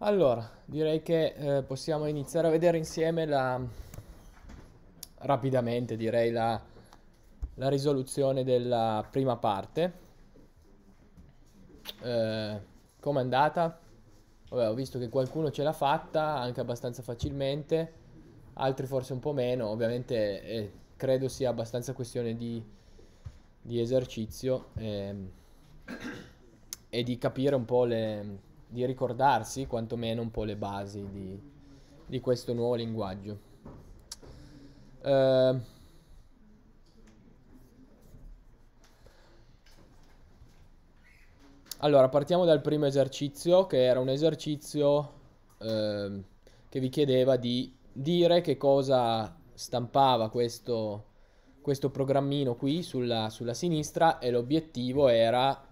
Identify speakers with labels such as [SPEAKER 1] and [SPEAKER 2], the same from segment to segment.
[SPEAKER 1] Allora, direi che eh, possiamo iniziare a vedere insieme la, rapidamente direi la, la risoluzione della prima parte. Eh, Come è andata? Vabbè, ho visto che qualcuno ce l'ha fatta anche abbastanza facilmente, altri forse un po' meno, ovviamente eh, credo sia abbastanza questione di, di esercizio ehm, e di capire un po' le di ricordarsi quantomeno un po' le basi di, di questo nuovo linguaggio. Uh, allora, partiamo dal primo esercizio, che era un esercizio uh, che vi chiedeva di dire che cosa stampava questo, questo programmino qui sulla, sulla sinistra e l'obiettivo era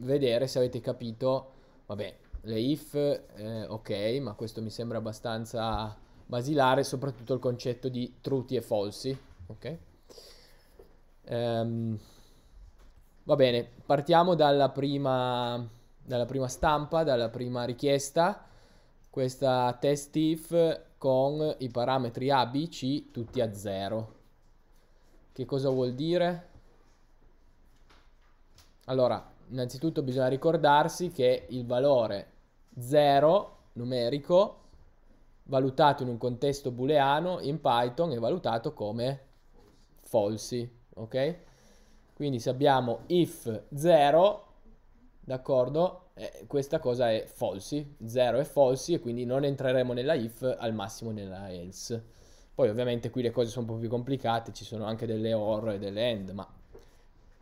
[SPEAKER 1] vedere se avete capito Vabbè, le if, eh, ok, ma questo mi sembra abbastanza basilare, soprattutto il concetto di truti e falsi, ok? Um, va bene, partiamo dalla prima, dalla prima stampa, dalla prima richiesta, questa test if con i parametri A, B, C tutti a 0. Che cosa vuol dire? Allora, innanzitutto bisogna ricordarsi che il valore 0 numerico valutato in un contesto booleano in Python è valutato come false, ok? Quindi se abbiamo if 0, d'accordo? Eh, questa cosa è falsi, 0 è falsi e quindi non entreremo nella if, al massimo nella else. Poi ovviamente qui le cose sono un po' più complicate, ci sono anche delle or e delle end, ma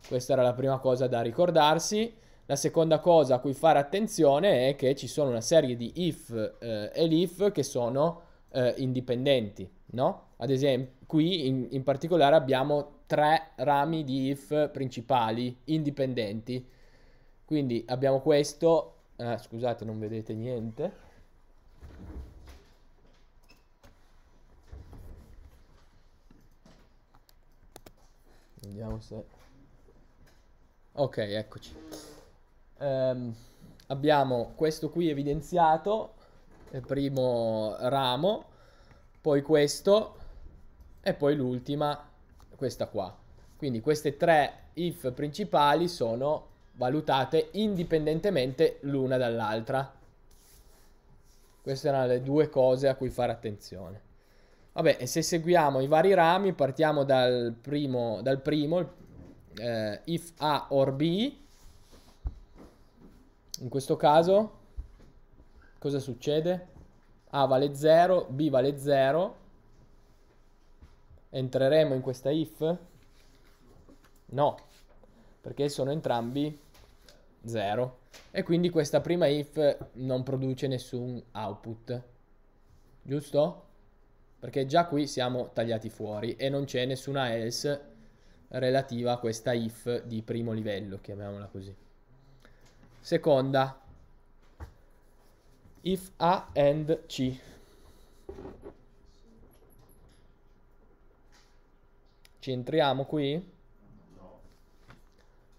[SPEAKER 1] questa era la prima cosa da ricordarsi. La seconda cosa a cui fare attenzione è che ci sono una serie di if eh, e l'if che sono eh, indipendenti, no? Ad esempio, qui in, in particolare abbiamo tre rami di if principali indipendenti. Quindi abbiamo questo, eh, scusate non vedete niente. Vediamo se Ok, eccoci. Um, abbiamo questo qui evidenziato, il primo ramo, poi questo e poi l'ultima, questa qua. Quindi queste tre if principali sono valutate indipendentemente l'una dall'altra. Queste erano le due cose a cui fare attenzione. Vabbè, e se seguiamo i vari rami, partiamo dal primo, dal primo eh, if A or B, in questo caso cosa succede? A vale 0, B vale 0, entreremo in questa if? No, perché sono entrambi 0 e quindi questa prima if non produce nessun output, giusto? Perché già qui siamo tagliati fuori e non c'è nessuna else relativa a questa if di primo livello, chiamiamola così. Seconda, if A and C. Ci entriamo qui?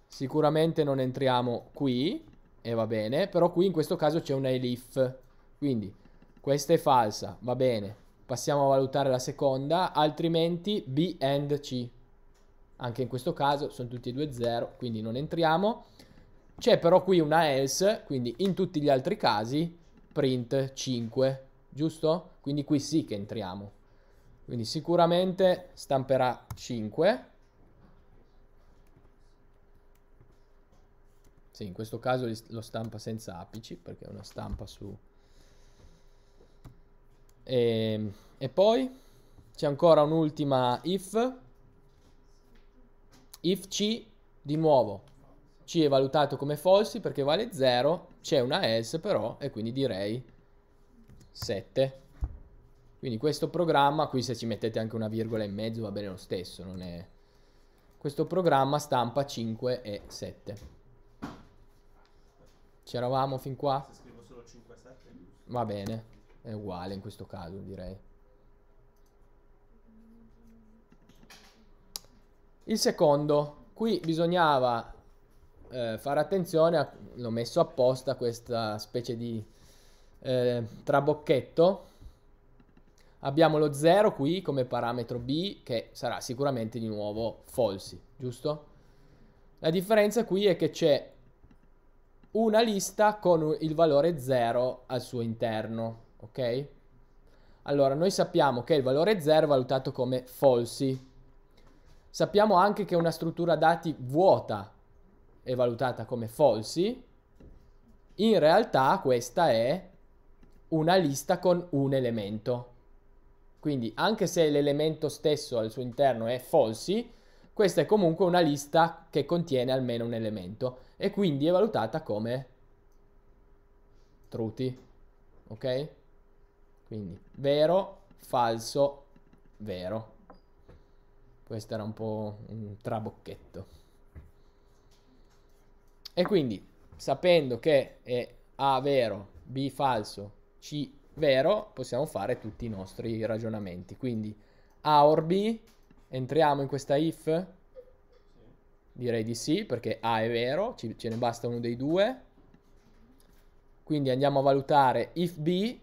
[SPEAKER 1] Sicuramente non entriamo qui, e va bene, però qui in questo caso c'è una elif, quindi questa è falsa, va bene. Passiamo a valutare la seconda, altrimenti B and C. Anche in questo caso sono tutti e due 0, quindi non entriamo. C'è però qui una else, quindi in tutti gli altri casi print 5, giusto? Quindi qui sì che entriamo. Quindi sicuramente stamperà 5. Sì, in questo caso lo stampa senza apici perché è una stampa su... E, ehm, e poi c'è ancora un'ultima if if C di nuovo C è valutato come falsi perché vale 0, c'è una else però e quindi direi 7. Quindi questo programma, qui se ci mettete anche una virgola in mezzo va bene lo stesso, non è... Questo programma stampa 5 e 7. C'eravamo fin qua? Se scrivo solo 5 e 7 Va bene, è uguale in questo caso direi. Il secondo, qui bisognava eh, fare attenzione, a, l'ho messo apposta questa specie di eh, trabocchetto. Abbiamo lo 0 qui come parametro B che sarà sicuramente di nuovo falsi, giusto? La differenza qui è che c'è una lista con il valore 0 al suo interno, ok? Allora, noi sappiamo che il valore 0 è valutato come falsi, Sappiamo anche che una struttura dati vuota è valutata come falsi. In realtà questa è una lista con un elemento. Quindi anche se l'elemento stesso al suo interno è falsi, questa è comunque una lista che contiene almeno un elemento e quindi è valutata come truti. Ok? Quindi vero, falso, vero. Questo era un po' un trabocchetto. E quindi, sapendo che è A vero, B falso, C vero, possiamo fare tutti i nostri ragionamenti. Quindi A or B, entriamo in questa if? Direi di sì, perché A è vero, ci, ce ne basta uno dei due. Quindi andiamo a valutare if B,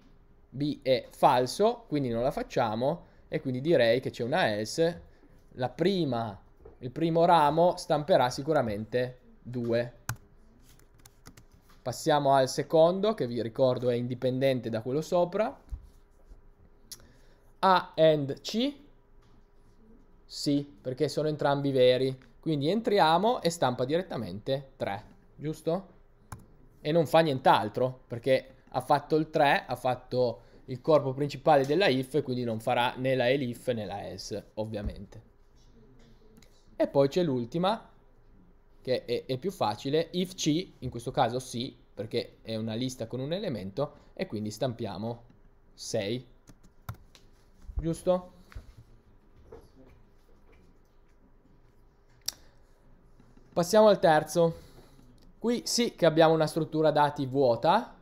[SPEAKER 1] B è falso, quindi non la facciamo, e quindi direi che c'è una else la prima, il primo ramo stamperà sicuramente 2. Passiamo al secondo, che vi ricordo è indipendente da quello sopra. A and C. Sì, perché sono entrambi veri. Quindi entriamo e stampa direttamente 3, giusto? E non fa nient'altro, perché ha fatto il 3, ha fatto il corpo principale della if, quindi non farà né la elif né la else, ovviamente. E poi c'è l'ultima, che è, è più facile, if C, in questo caso sì, perché è una lista con un elemento, e quindi stampiamo 6. Giusto? Passiamo al terzo. Qui sì che abbiamo una struttura dati vuota,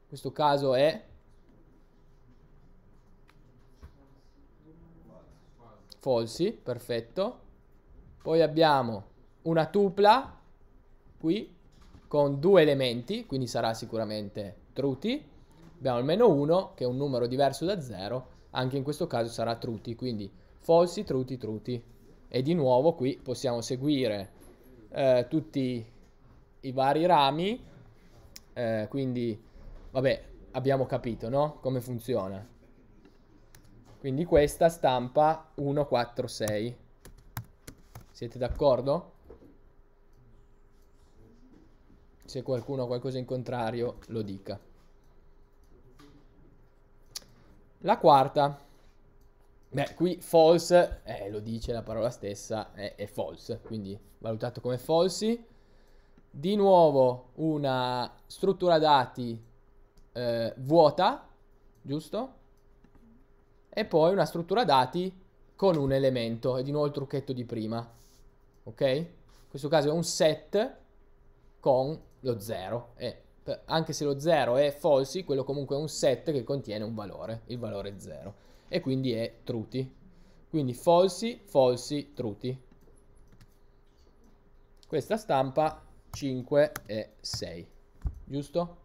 [SPEAKER 1] in questo caso è falsi, perfetto. Poi abbiamo una tupla qui con due elementi, quindi sarà sicuramente truti. Abbiamo il meno 1 che è un numero diverso da 0, anche in questo caso sarà truti, quindi falsi, truti, truti. E di nuovo qui possiamo seguire eh, tutti i vari rami, eh, quindi vabbè abbiamo capito no? come funziona. Quindi questa stampa 146. Siete d'accordo? Se qualcuno ha qualcosa in contrario, lo dica. La quarta. Beh, qui false, eh, lo dice la parola stessa, è, è false, quindi valutato come falsi. Di nuovo una struttura dati eh, vuota, giusto? E poi una struttura dati con un elemento, e di nuovo il trucchetto di prima ok? In questo caso è un set con lo 0 e anche se lo 0 è falsi, quello comunque è un set che contiene un valore, il valore 0 e quindi è truti. Quindi falsi, falsi, truti. Questa stampa 5 e 6, giusto?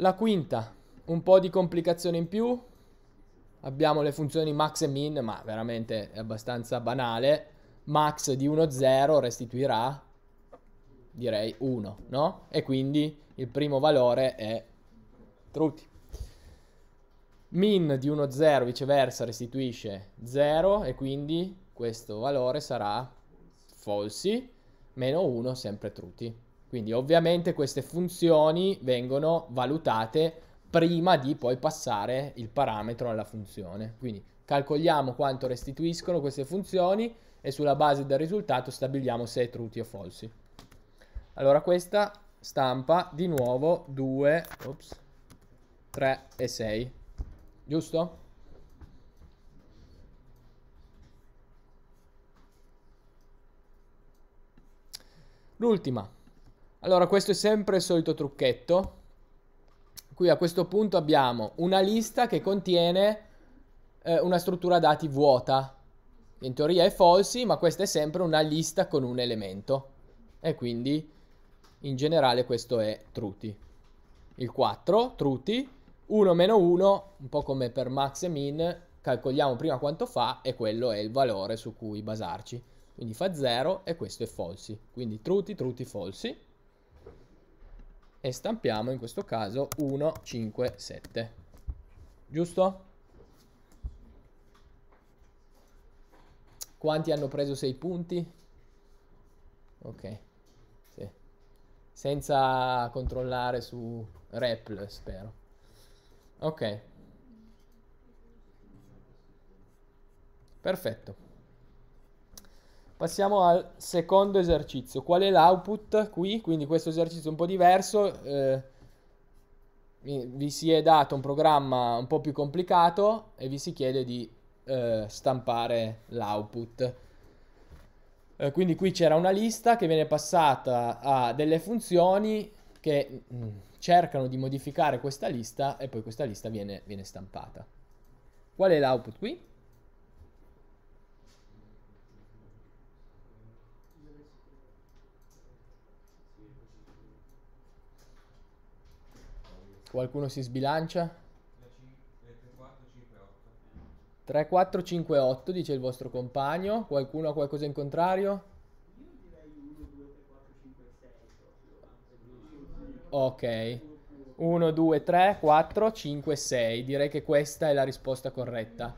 [SPEAKER 1] La quinta un po' di complicazione in più. Abbiamo le funzioni max e min, ma veramente è abbastanza banale. Max di 1,0 restituirà, direi 1, no? E quindi il primo valore è truth. Min di 1,0 viceversa restituisce 0 e quindi questo valore sarà falsi, meno 1 sempre truth. Quindi ovviamente queste funzioni vengono valutate prima di poi passare il parametro alla funzione. Quindi calcoliamo quanto restituiscono queste funzioni e sulla base del risultato stabiliamo se è truti o falsi. Allora questa stampa di nuovo 2, 3 e 6, giusto? L'ultima. Allora questo è sempre il solito trucchetto qui a questo punto abbiamo una lista che contiene eh, una struttura dati vuota. In teoria è falsi, ma questa è sempre una lista con un elemento. E quindi in generale questo è truti. Il 4, truti, 1 meno 1, un po' come per max e min, calcoliamo prima quanto fa e quello è il valore su cui basarci. Quindi fa 0 e questo è falsi. Quindi truti, truti, falsi e stampiamo in questo caso 1, 5, 7. Giusto? Quanti hanno preso 6 punti? Ok, sì. Senza controllare su Repl, spero. Ok. Perfetto. Passiamo al secondo esercizio. Qual è l'output qui? Quindi questo esercizio è un po' diverso. Eh, vi si è dato un programma un po' più complicato e vi si chiede di eh, stampare l'output. Eh, quindi qui c'era una lista che viene passata a delle funzioni che mh, mm, cercano di modificare questa lista e poi questa lista viene, viene stampata. Qual è l'output qui? Qualcuno si sbilancia? 3, 4, 5, 8 dice il vostro compagno. Qualcuno ha qualcosa in contrario? Io direi 1, 2, 3, 4, 5, 6 Ok. 1, 2, 3, 4, 5, 6. Direi che questa è la risposta corretta.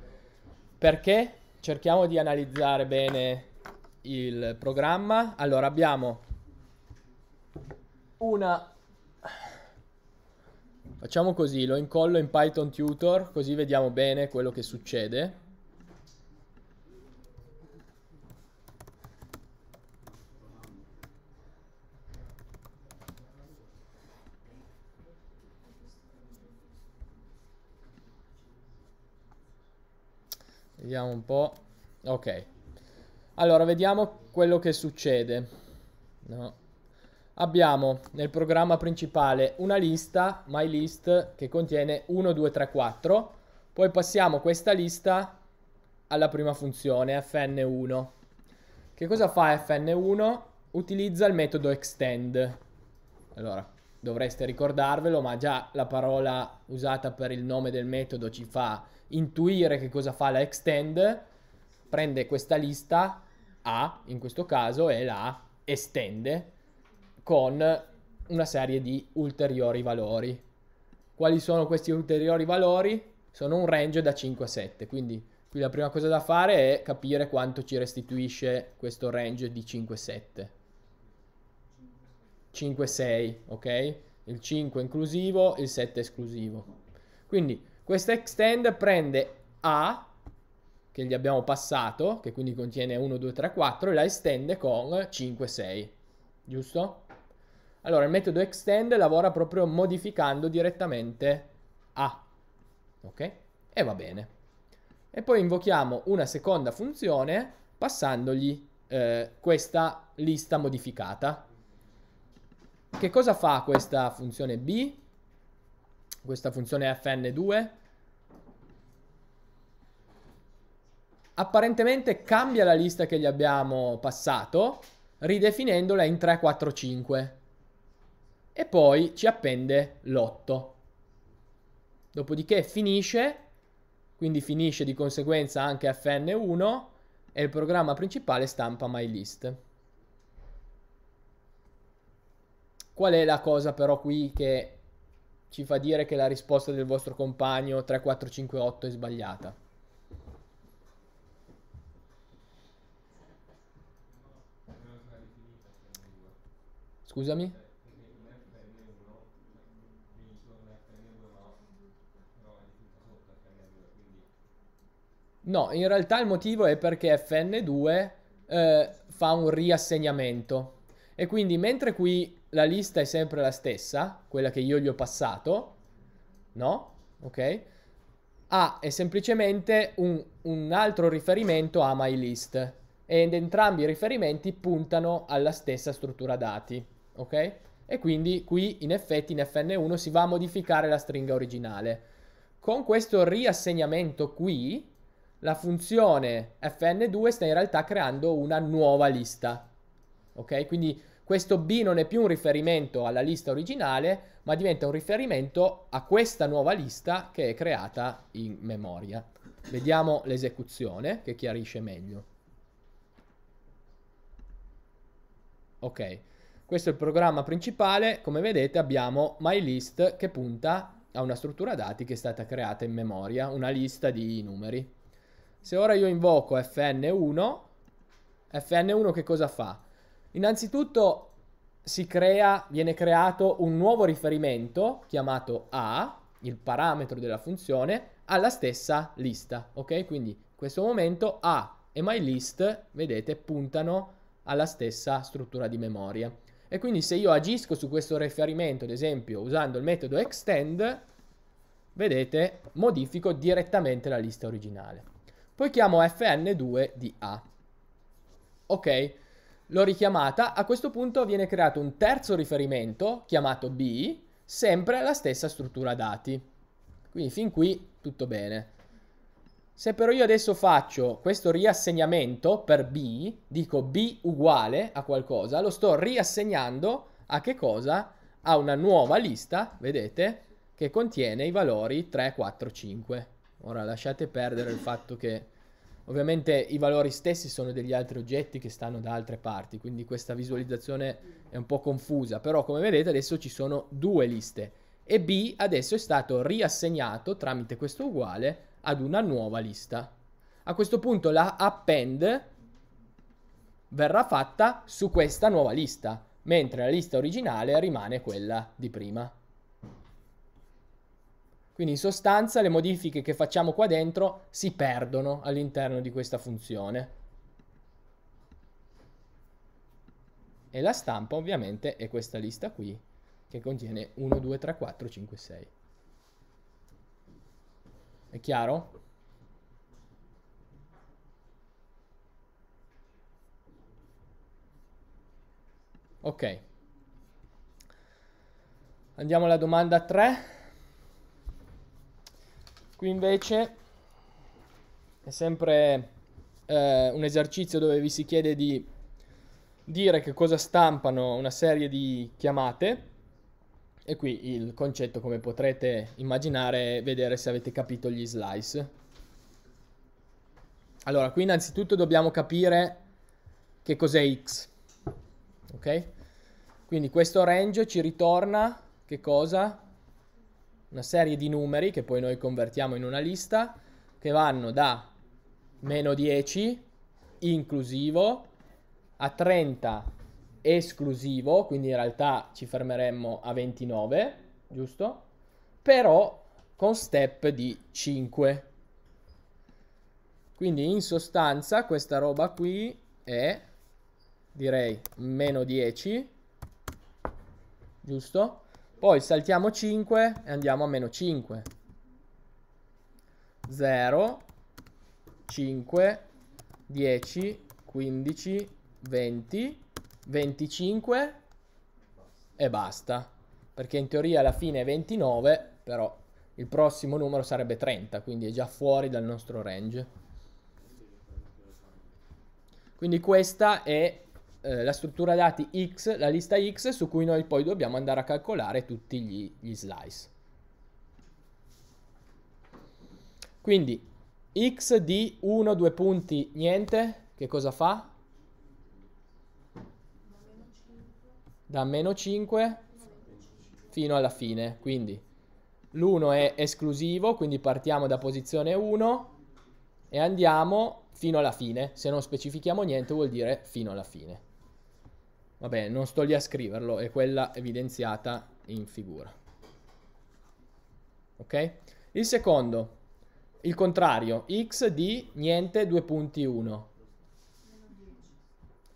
[SPEAKER 1] Perché? Cerchiamo di analizzare bene il programma. Allora abbiamo una Facciamo così, lo incollo in Python Tutor, così vediamo bene quello che succede. Vediamo un po'. Ok. Allora, vediamo quello che succede. No abbiamo nel programma principale una lista, my list, che contiene 1, 2, 3, 4. Poi passiamo questa lista alla prima funzione, fn1. Che cosa fa fn1? Utilizza il metodo extend. Allora, dovreste ricordarvelo, ma già la parola usata per il nome del metodo ci fa intuire che cosa fa la extend. Prende questa lista, A in questo caso, e la estende con una serie di ulteriori valori. Quali sono questi ulteriori valori? Sono un range da 5 a 7, quindi qui la prima cosa da fare è capire quanto ci restituisce questo range di 5 a 7. 5 6, ok? Il 5 inclusivo, il 7 esclusivo. Quindi questa extend prende A che gli abbiamo passato, che quindi contiene 1 2 3 4 e la estende con 5 6. Giusto? Allora, il metodo extend lavora proprio modificando direttamente a. Ok? E va bene. E poi invochiamo una seconda funzione passandogli eh, questa lista modificata. Che cosa fa questa funzione B? Questa funzione fn2? Apparentemente cambia la lista che gli abbiamo passato, ridefinendola in 3, 4, 5 e poi ci appende l'8. Dopodiché finisce, quindi finisce di conseguenza anche fn1 e il programma principale stampa mylist. Qual è la cosa però qui che ci fa dire che la risposta del vostro compagno 3458 è sbagliata? Scusami? No, in realtà il motivo è perché Fn2 eh, fa un riassegnamento. E quindi mentre qui la lista è sempre la stessa, quella che io gli ho passato, no? Ok? A è semplicemente un, un altro riferimento a MyList ed entrambi i riferimenti puntano alla stessa struttura dati, ok? E quindi qui in effetti in Fn1 si va a modificare la stringa originale. Con questo riassegnamento qui, la funzione fn2 sta in realtà creando una nuova lista. Ok? Quindi questo b non è più un riferimento alla lista originale, ma diventa un riferimento a questa nuova lista che è creata in memoria. Vediamo l'esecuzione che chiarisce meglio. Ok, questo è il programma principale, come vedete abbiamo MyList che punta a una struttura dati che è stata creata in memoria, una lista di numeri. Se ora io invoco fn1, fn1 che cosa fa? Innanzitutto si crea, viene creato un nuovo riferimento chiamato a, il parametro della funzione, alla stessa lista, ok? Quindi in questo momento a e mylist, vedete, puntano alla stessa struttura di memoria. E quindi se io agisco su questo riferimento, ad esempio usando il metodo extend, vedete, modifico direttamente la lista originale. Poi chiamo fn2 di a. Ok, l'ho richiamata. A questo punto viene creato un terzo riferimento chiamato b, sempre alla stessa struttura dati. Quindi fin qui tutto bene. Se però io adesso faccio questo riassegnamento per b, dico b uguale a qualcosa, lo sto riassegnando a che cosa? A una nuova lista, vedete, che contiene i valori 3, 4, 5. Ora lasciate perdere il fatto che ovviamente i valori stessi sono degli altri oggetti che stanno da altre parti, quindi questa visualizzazione è un po' confusa, però come vedete adesso ci sono due liste e B adesso è stato riassegnato tramite questo uguale ad una nuova lista. A questo punto la append verrà fatta su questa nuova lista, mentre la lista originale rimane quella di prima. Quindi in sostanza le modifiche che facciamo qua dentro si perdono all'interno di questa funzione. E la stampa ovviamente è questa lista qui che contiene 1, 2, 3, 4, 5, 6. È chiaro? Ok. Andiamo alla domanda 3. Qui invece è sempre eh, un esercizio dove vi si chiede di dire che cosa stampano una serie di chiamate e qui il concetto come potrete immaginare è vedere se avete capito gli slice. Allora, qui innanzitutto dobbiamo capire che cos'è x. Ok? Quindi questo range ci ritorna che cosa? una serie di numeri che poi noi convertiamo in una lista che vanno da meno 10 inclusivo a 30 esclusivo, quindi in realtà ci fermeremmo a 29, giusto? Però con step di 5. Quindi in sostanza questa roba qui è direi meno 10, giusto? Poi saltiamo 5 e andiamo a meno 5. 0, 5, 10, 15, 20, 25 e basta. Perché in teoria alla fine è 29, però il prossimo numero sarebbe 30, quindi è già fuori dal nostro range. Quindi questa è eh, la struttura dati X, la lista X, su cui noi poi dobbiamo andare a calcolare tutti gli, gli slice. Quindi x di 1, 2 punti, niente, che cosa fa? Da meno 5 fino alla fine, quindi l'1 è esclusivo, quindi partiamo da posizione 1 e andiamo fino alla fine, se non specifichiamo niente vuol dire fino alla fine. Vabbè, non sto lì a scriverlo, è quella evidenziata in figura. Ok? Il secondo, il contrario, x di niente 2.1.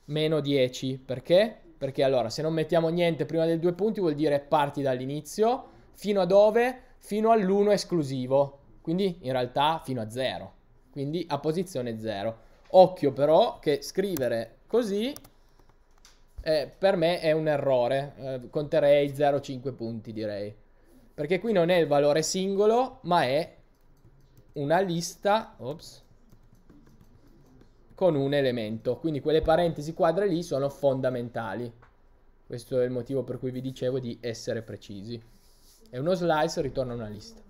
[SPEAKER 1] Meno 10, perché? Perché allora, se non mettiamo niente prima del 2 punti vuol dire parti dall'inizio, fino a dove? Fino all'1 esclusivo, quindi in realtà fino a 0, quindi a posizione 0. Occhio però che scrivere così eh, per me è un errore, eh, conterei 0,5 punti direi, perché qui non è il valore singolo, ma è una lista ops, con un elemento, quindi quelle parentesi quadre lì sono fondamentali. Questo è il motivo per cui vi dicevo di essere precisi. E uno slice ritorna una lista.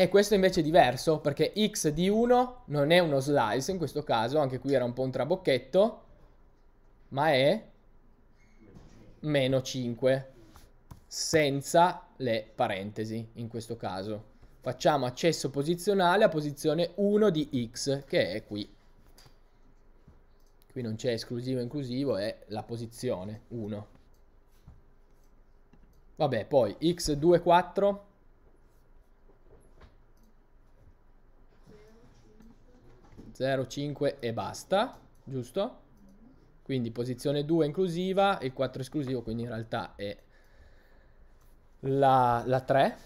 [SPEAKER 1] E questo invece è diverso perché x di 1 non è uno slice in questo caso, anche qui era un po' un trabocchetto, ma è meno 5 senza le parentesi in questo caso. Facciamo accesso posizionale a posizione 1 di x che è qui. Qui non c'è esclusivo e inclusivo, è la posizione 1. Vabbè, poi x 24 0, 5 e basta, giusto? Quindi posizione 2 inclusiva e 4 esclusivo, quindi in realtà è la, la 3.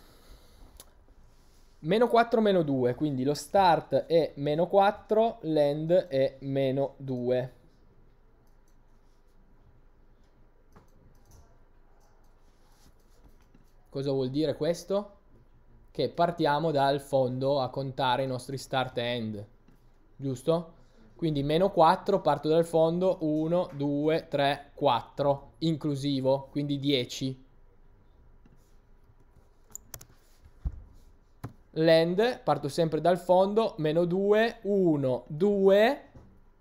[SPEAKER 1] Meno 4, meno 2, quindi lo start è meno 4, l'end è meno 2. Cosa vuol dire questo? Che partiamo dal fondo a contare i nostri start e end giusto? Quindi meno 4, parto dal fondo, 1, 2, 3, 4, inclusivo, quindi 10. Land, parto sempre dal fondo, meno 2, 1, 2,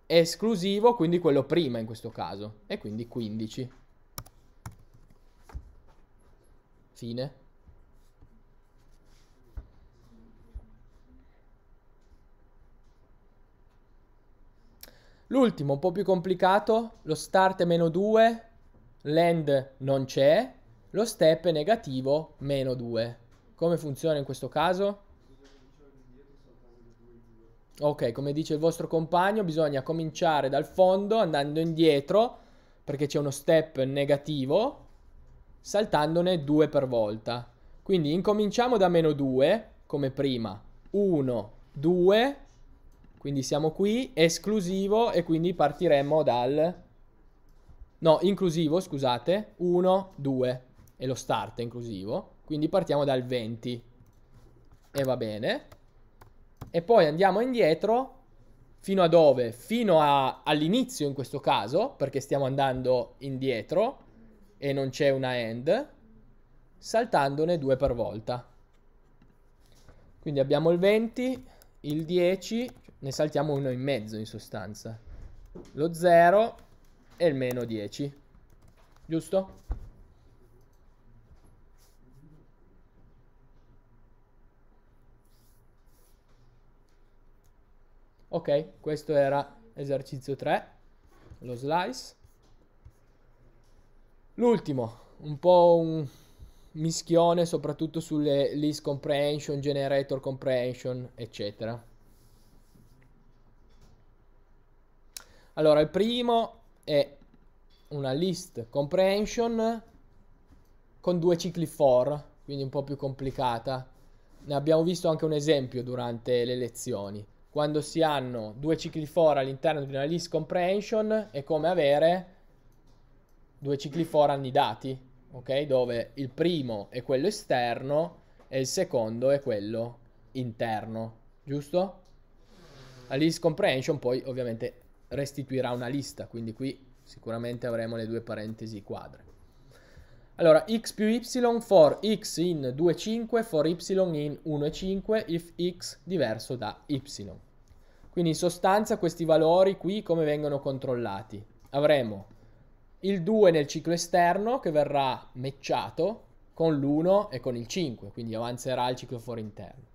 [SPEAKER 1] esclusivo, quindi quello prima in questo caso, e quindi 15. Fine. L'ultimo, un po' più complicato, lo start è meno 2, l'end non c'è, lo step è negativo, meno 2. Come funziona in questo caso? Ok, come dice il vostro compagno, bisogna cominciare dal fondo andando indietro, perché c'è uno step negativo, saltandone 2 per volta. Quindi incominciamo da meno 2, come prima. 1, 2, 3. Quindi siamo qui, esclusivo e quindi partiremmo dal... No, inclusivo, scusate, 1, 2 e lo start inclusivo. Quindi partiamo dal 20 e va bene. E poi andiamo indietro fino a dove? Fino all'inizio in questo caso, perché stiamo andando indietro e non c'è una end, saltandone due per volta. Quindi abbiamo il 20, il 10 ne saltiamo uno in mezzo in sostanza. Lo 0 e il meno 10. Giusto? Ok, questo era esercizio 3, lo slice. L'ultimo, un po' un mischione soprattutto sulle list comprehension, generator comprehension, eccetera. Allora, il primo è una list comprehension con due cicli for, quindi un po' più complicata. Ne abbiamo visto anche un esempio durante le lezioni. Quando si hanno due cicli for all'interno di una list comprehension è come avere due cicli for annidati, ok? Dove il primo è quello esterno e il secondo è quello interno, giusto? La list comprehension poi ovviamente restituirà una lista, quindi qui sicuramente avremo le due parentesi quadre. Allora, x più y for x in 2,5, for y in 1,5, if x diverso da y. Quindi in sostanza questi valori qui come vengono controllati? Avremo il 2 nel ciclo esterno che verrà matchato con l'1 e con il 5, quindi avanzerà il ciclo fuori interno.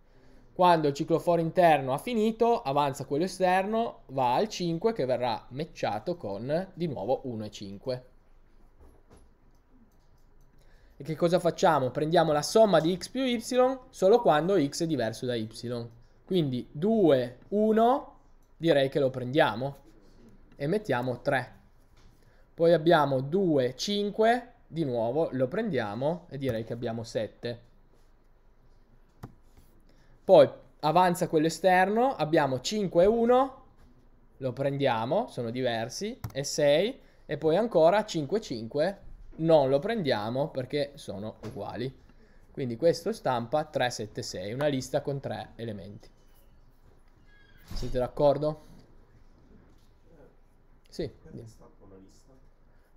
[SPEAKER 1] Quando il cicloforo interno ha finito, avanza quello esterno, va al 5 che verrà matchato con di nuovo 1 e 5. E che cosa facciamo? Prendiamo la somma di x più y solo quando x è diverso da y. Quindi 2, 1, direi che lo prendiamo e mettiamo 3. Poi abbiamo 2, 5, di nuovo lo prendiamo e direi che abbiamo 7. Poi avanza quello esterno, abbiamo 5 e 1, lo prendiamo, sono diversi, e 6, e poi ancora 5 e 5, non lo prendiamo perché sono uguali. Quindi questo stampa 376, una lista con tre elementi. Siete d'accordo? Sì.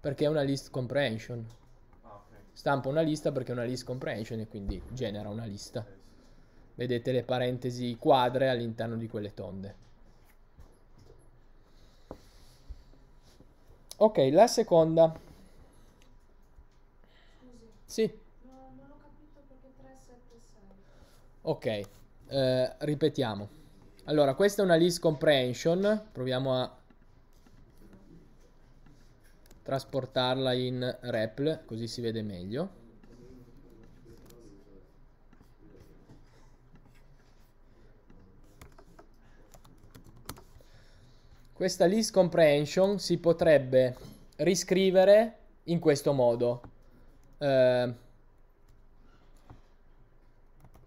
[SPEAKER 1] Perché è una list comprehension. Ah, stampa una lista perché è una list comprehension e quindi genera una lista vedete le parentesi quadre all'interno di quelle tonde. Ok, la seconda. Scusi. Sì. Ok, eh, ripetiamo. Allora, questa è una list comprehension. Proviamo a trasportarla in REPL, così si vede meglio. Questa list comprehension si potrebbe riscrivere in questo modo. Uh,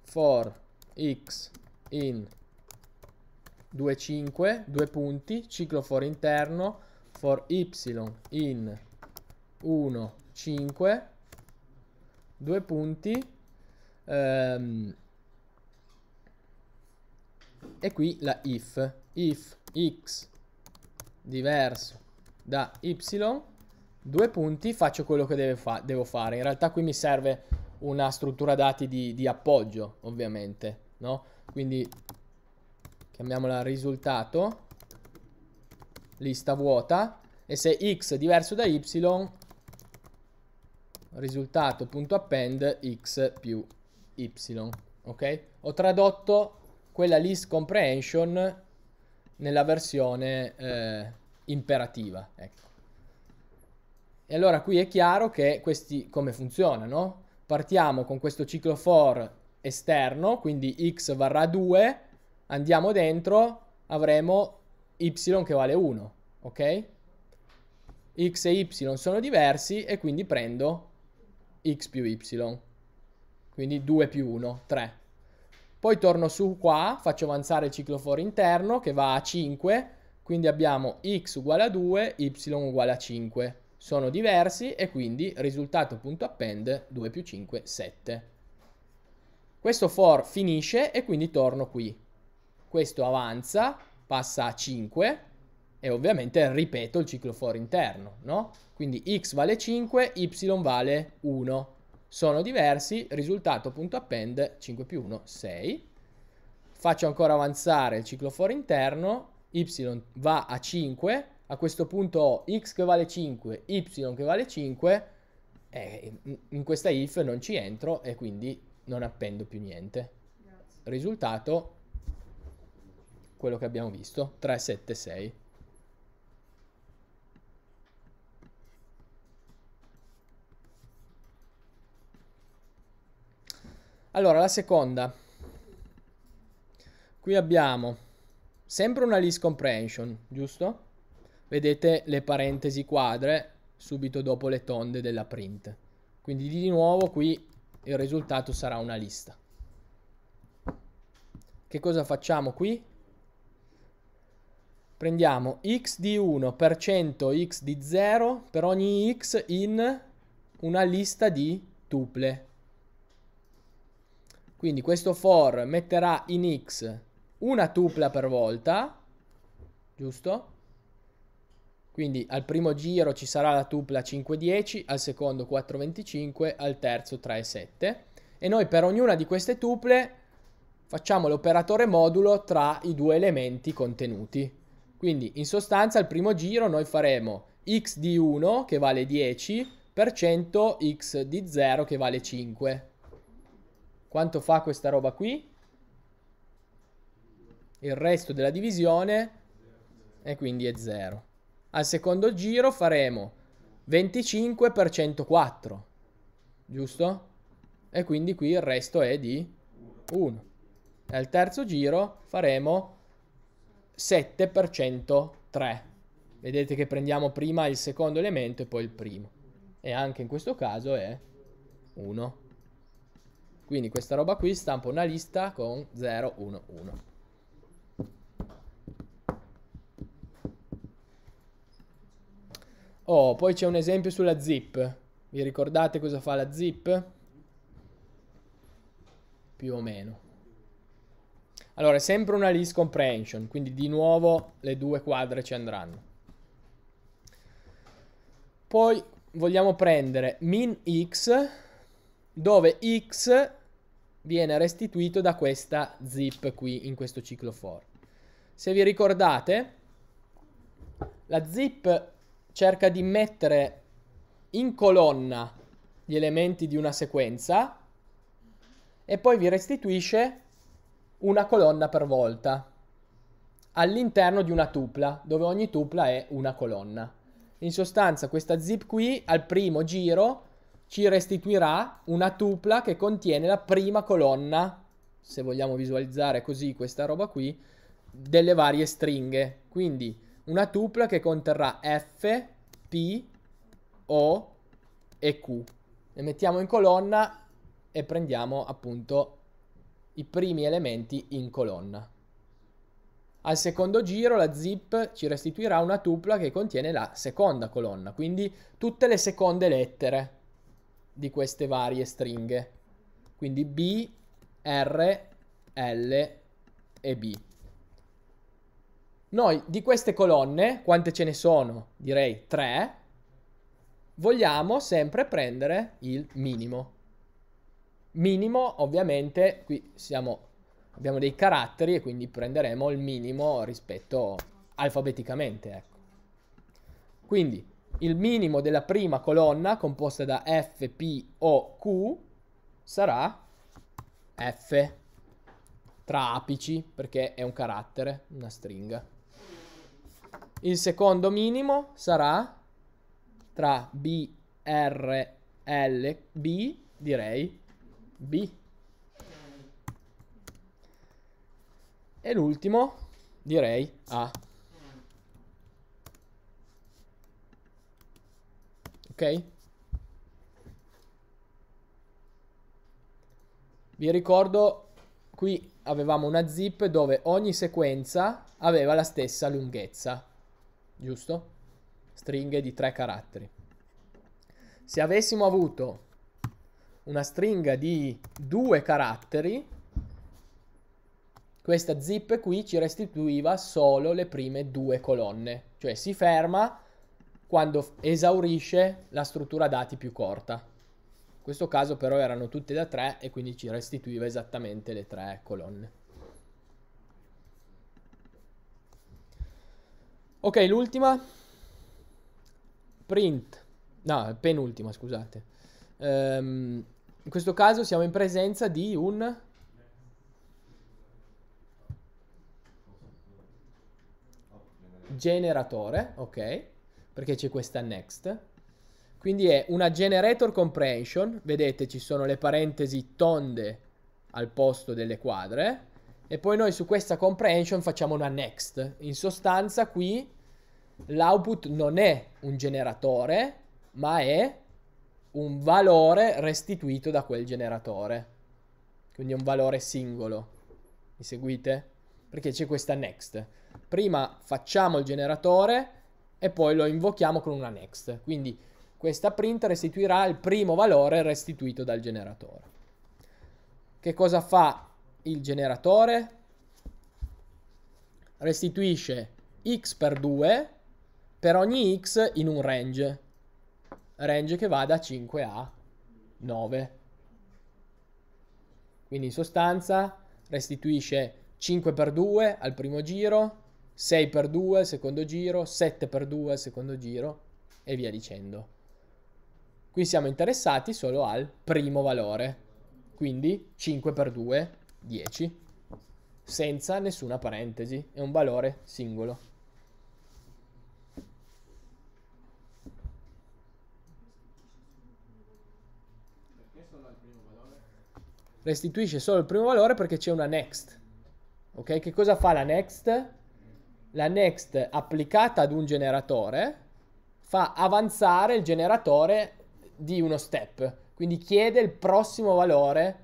[SPEAKER 1] for x in 2,5, due punti, ciclo for interno, for y in 1,5, due punti, um, e qui la if, if x diverso da y, due punti, faccio quello che fa devo fare. In realtà qui mi serve una struttura dati di, di appoggio, ovviamente, no? Quindi chiamiamola risultato, lista vuota, e se x è diverso da y, risultato.append x più y, ok? Ho tradotto quella list comprehension nella versione eh, imperativa. Ecco. E allora qui è chiaro che questi come funzionano. Partiamo con questo ciclo for esterno, quindi x varrà 2, andiamo dentro, avremo y che vale 1, ok? x e y sono diversi e quindi prendo x più y. Quindi 2 più 1, 3. Poi torno su qua, faccio avanzare il ciclo for interno che va a 5, quindi abbiamo x uguale a 2, y uguale a 5. Sono diversi e quindi risultato.append 2 più 5, 7. Questo for finisce e quindi torno qui. Questo avanza, passa a 5 e ovviamente ripeto il ciclo for interno, no? Quindi x vale 5, y vale 1 sono diversi, risultato punto append 5 più 1, 6. Faccio ancora avanzare il ciclo for interno, y va a 5, a questo punto ho x che vale 5, y che vale 5, eh, in questa if non ci entro e quindi non appendo più niente. Risultato, quello che abbiamo visto, 3, 7, 6. Allora, la seconda. Qui abbiamo sempre una list comprehension, giusto? Vedete le parentesi quadre subito dopo le tonde della print. Quindi di nuovo qui il risultato sarà una lista. Che cosa facciamo qui? Prendiamo x di 1 per 100 x di 0 per ogni x in una lista di tuple quindi questo for metterà in x una tupla per volta, giusto? Quindi al primo giro ci sarà la tupla 510, al secondo 425, al terzo 37. E noi per ognuna di queste tuple facciamo l'operatore modulo tra i due elementi contenuti. Quindi in sostanza al primo giro noi faremo x di 1 che vale 10 per 100 x di 0 che vale 5. Quanto fa questa roba qui? Il resto della divisione e quindi è 0. Al secondo giro faremo 25 per 104, giusto? E quindi qui il resto è di 1. E al terzo giro faremo 7 per 103. Vedete che prendiamo prima il secondo elemento e poi il primo. E anche in questo caso è 1. Quindi questa roba qui stampa una lista con 0, 1, 1. Oh, poi c'è un esempio sulla zip. Vi ricordate cosa fa la zip? Più o meno. Allora, è sempre una list comprehension, quindi di nuovo le due quadre ci andranno. Poi vogliamo prendere min x dove x viene restituito da questa zip qui in questo ciclo for. Se vi ricordate, la zip cerca di mettere in colonna gli elementi di una sequenza e poi vi restituisce una colonna per volta all'interno di una tupla, dove ogni tupla è una colonna. In sostanza questa zip qui al primo giro ci restituirà una tupla che contiene la prima colonna, se vogliamo visualizzare così questa roba qui, delle varie stringhe. Quindi una tupla che conterrà F, P, O e Q. Le mettiamo in colonna e prendiamo appunto i primi elementi in colonna. Al secondo giro la zip ci restituirà una tupla che contiene la seconda colonna, quindi tutte le seconde lettere di queste varie stringhe. Quindi B, R, L e B. Noi di queste colonne, quante ce ne sono? Direi 3. Vogliamo sempre prendere il minimo. Minimo, ovviamente, qui siamo, abbiamo dei caratteri e quindi prenderemo il minimo rispetto alfabeticamente. Ecco. Quindi il minimo della prima colonna composta da F, P, O, Q sarà F tra apici perché è un carattere, una stringa. Il secondo minimo sarà tra B, R, L, B, direi B. E l'ultimo direi A. ok? Vi ricordo, qui avevamo una zip dove ogni sequenza aveva la stessa lunghezza, giusto? Stringhe di tre caratteri. Se avessimo avuto una stringa di due caratteri, questa zip qui ci restituiva solo le prime due colonne, cioè si ferma quando esaurisce la struttura dati più corta. In questo caso però erano tutte da 3 e quindi ci restituiva esattamente le tre colonne. Ok, l'ultima. Print. No, penultima, scusate. Um, in questo caso siamo in presenza di un... Generatore, ok perché c'è questa next. Quindi è una generator comprehension, vedete ci sono le parentesi tonde al posto delle quadre e poi noi su questa comprehension facciamo una next. In sostanza qui l'output non è un generatore, ma è un valore restituito da quel generatore. Quindi è un valore singolo. Mi seguite? Perché c'è questa next. Prima facciamo il generatore e poi lo invochiamo con una next. Quindi questa print restituirà il primo valore restituito dal generatore. Che cosa fa il generatore? Restituisce x per 2 per ogni x in un range, range che va da 5 a 9. Quindi in sostanza restituisce 5 per 2 al primo giro, 6 per 2 secondo giro, 7 per 2 secondo giro e via dicendo. Qui siamo interessati solo al primo valore, quindi 5 per 2, 10, senza nessuna parentesi, è un valore singolo. Restituisce solo il primo valore perché c'è una next. Ok, che cosa fa la next? la next applicata ad un generatore fa avanzare il generatore di uno step, quindi chiede il prossimo valore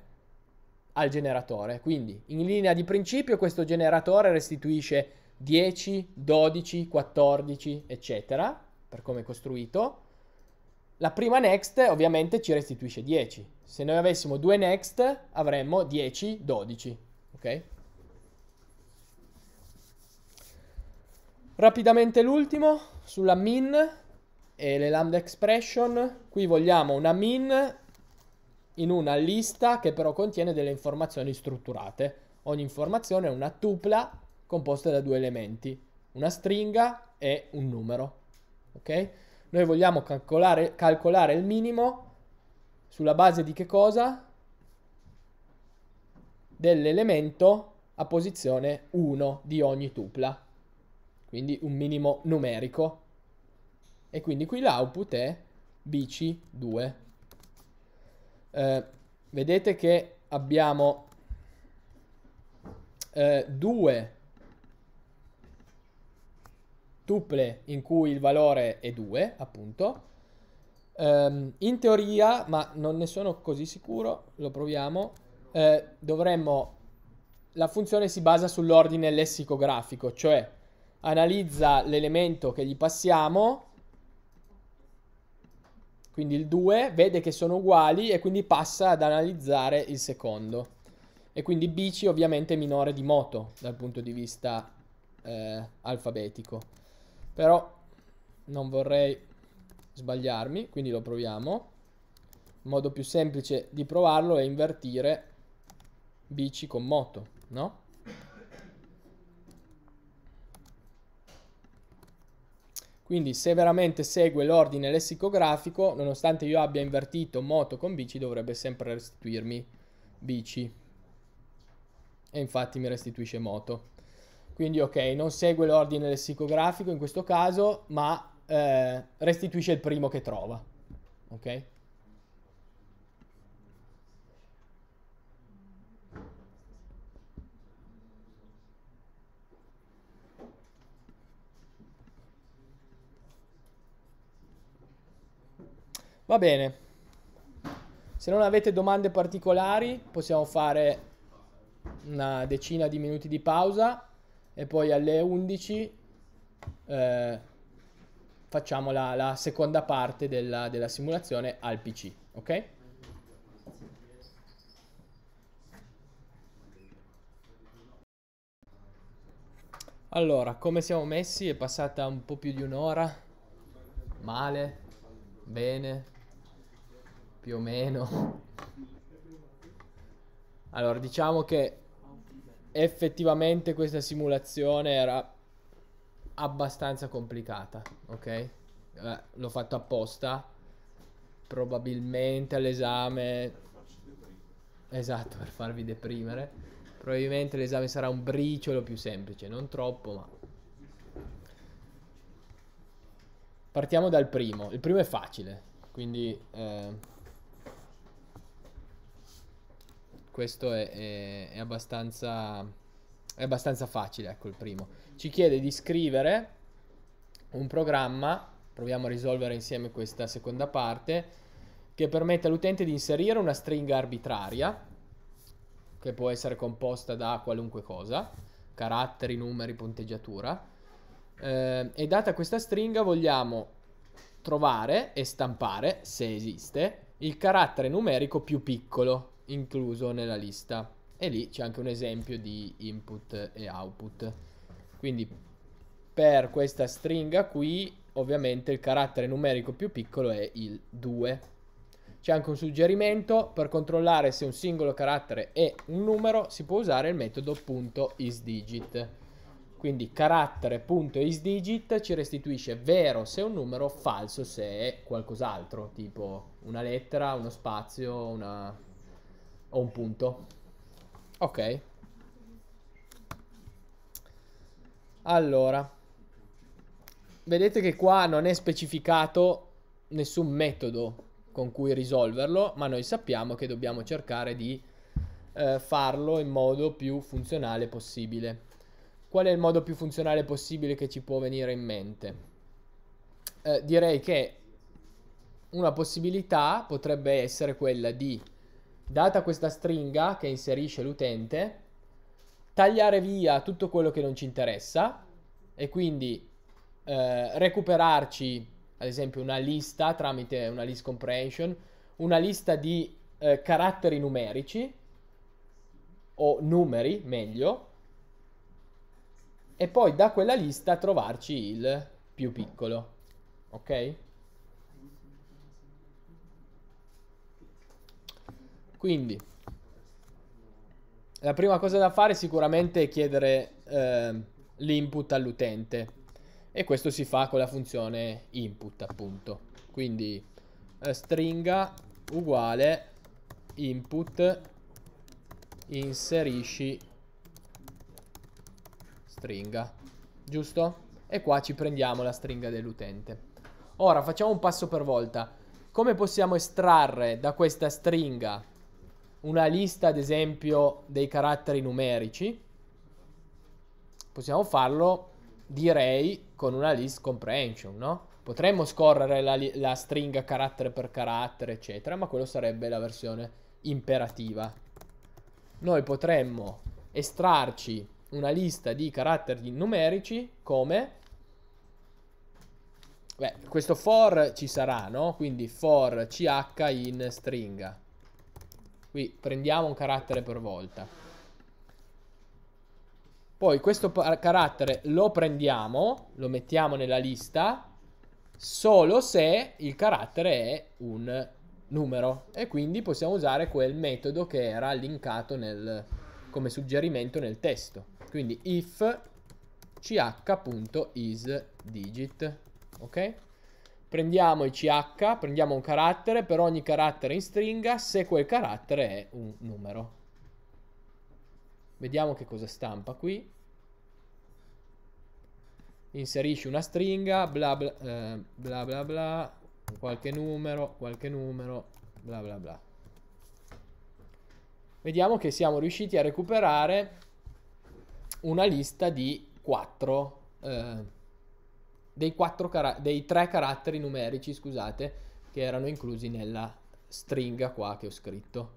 [SPEAKER 1] al generatore. Quindi in linea di principio questo generatore restituisce 10, 12, 14, eccetera, per come è costruito. La prima next ovviamente ci restituisce 10. Se noi avessimo due next avremmo 10, 12, ok? Rapidamente l'ultimo sulla min e le lambda expression. Qui vogliamo una min in una lista che però contiene delle informazioni strutturate. Ogni informazione è una tupla composta da due elementi, una stringa e un numero. Ok? Noi vogliamo calcolare, calcolare il minimo sulla base di che cosa? Dell'elemento a posizione 1 di ogni tupla quindi un minimo numerico. E quindi qui l'output è bc2. Eh, vedete che abbiamo eh, due tuple in cui il valore è 2, appunto. Um, in teoria, ma non ne sono così sicuro, lo proviamo, eh, dovremmo... La funzione si basa sull'ordine lessicografico, cioè analizza l'elemento che gli passiamo, quindi il 2, vede che sono uguali e quindi passa ad analizzare il secondo. E quindi bici ovviamente è minore di moto dal punto di vista eh, alfabetico. Però non vorrei sbagliarmi, quindi lo proviamo. Il modo più semplice di provarlo è invertire bici con moto, no? Quindi se veramente segue l'ordine lessicografico, nonostante io abbia invertito moto con bici, dovrebbe sempre restituirmi bici. E infatti mi restituisce moto. Quindi ok, non segue l'ordine lessicografico in questo caso, ma eh, restituisce il primo che trova. Ok? Va bene. Se non avete domande particolari, possiamo fare una decina di minuti di pausa e poi alle 11 eh, facciamo la, la, seconda parte della, della simulazione al PC, ok? Allora, come siamo messi? È passata un po' più di un'ora. Male, bene, più o meno. Allora, diciamo che effettivamente questa simulazione era abbastanza complicata, ok? Eh, l'ho fatto apposta. Probabilmente all'esame... Esatto, per farvi deprimere. Probabilmente l'esame sarà un briciolo più semplice, non troppo, ma... Partiamo dal primo. Il primo è facile, quindi... Eh... questo è, è, è, abbastanza, è abbastanza facile, ecco il primo. Ci chiede di scrivere un programma, proviamo a risolvere insieme questa seconda parte, che permette all'utente di inserire una stringa arbitraria, che può essere composta da qualunque cosa, caratteri, numeri, punteggiatura. Eh, e data questa stringa vogliamo trovare e stampare, se esiste, il carattere numerico più piccolo incluso nella lista e lì c'è anche un esempio di input e output quindi per questa stringa qui ovviamente il carattere numerico più piccolo è il 2 c'è anche un suggerimento per controllare se un singolo carattere è un numero si può usare il metodo .isDigit quindi carattere.isDigit ci restituisce vero se è un numero falso se è qualcos'altro tipo una lettera uno spazio una ho un punto. Ok. Allora. Vedete che qua non è specificato nessun metodo con cui risolverlo, ma noi sappiamo che dobbiamo cercare di eh, farlo in modo più funzionale possibile. Qual è il modo più funzionale possibile che ci può venire in mente? Eh, direi che una possibilità potrebbe essere quella di data questa stringa che inserisce l'utente, tagliare via tutto quello che non ci interessa e quindi eh, recuperarci ad esempio una lista tramite una list comprehension, una lista di eh, caratteri numerici o numeri meglio e poi da quella lista trovarci il più piccolo. Ok? Quindi, la prima cosa da fare sicuramente è chiedere eh, l'input all'utente e questo si fa con la funzione input appunto. Quindi eh, stringa uguale input inserisci stringa, giusto? E qua ci prendiamo la stringa dell'utente. Ora facciamo un passo per volta. Come possiamo estrarre da questa stringa una lista, ad esempio, dei caratteri numerici, possiamo farlo, direi, con una list comprehension, no? Potremmo scorrere la, la stringa carattere per carattere, eccetera, ma quello sarebbe la versione imperativa. Noi potremmo estrarci una lista di caratteri numerici come... Beh, questo for ci sarà, no? Quindi for ch in stringa. Qui prendiamo un carattere per volta. Poi questo carattere lo prendiamo, lo mettiamo nella lista, solo se il carattere è un numero. E quindi possiamo usare quel metodo che era linkato nel, come suggerimento nel testo. Quindi if ch.isDigit, ok? prendiamo i CH, prendiamo un carattere, per ogni carattere in stringa, se quel carattere è un numero. Vediamo che cosa stampa qui. Inserisci una stringa, bla bla, eh, bla bla bla, qualche numero, qualche numero, bla bla bla. Vediamo che siamo riusciti a recuperare una lista di 4 eh, dei, cara- dei tre caratteri numerici, scusate, che erano inclusi nella stringa qua che ho scritto.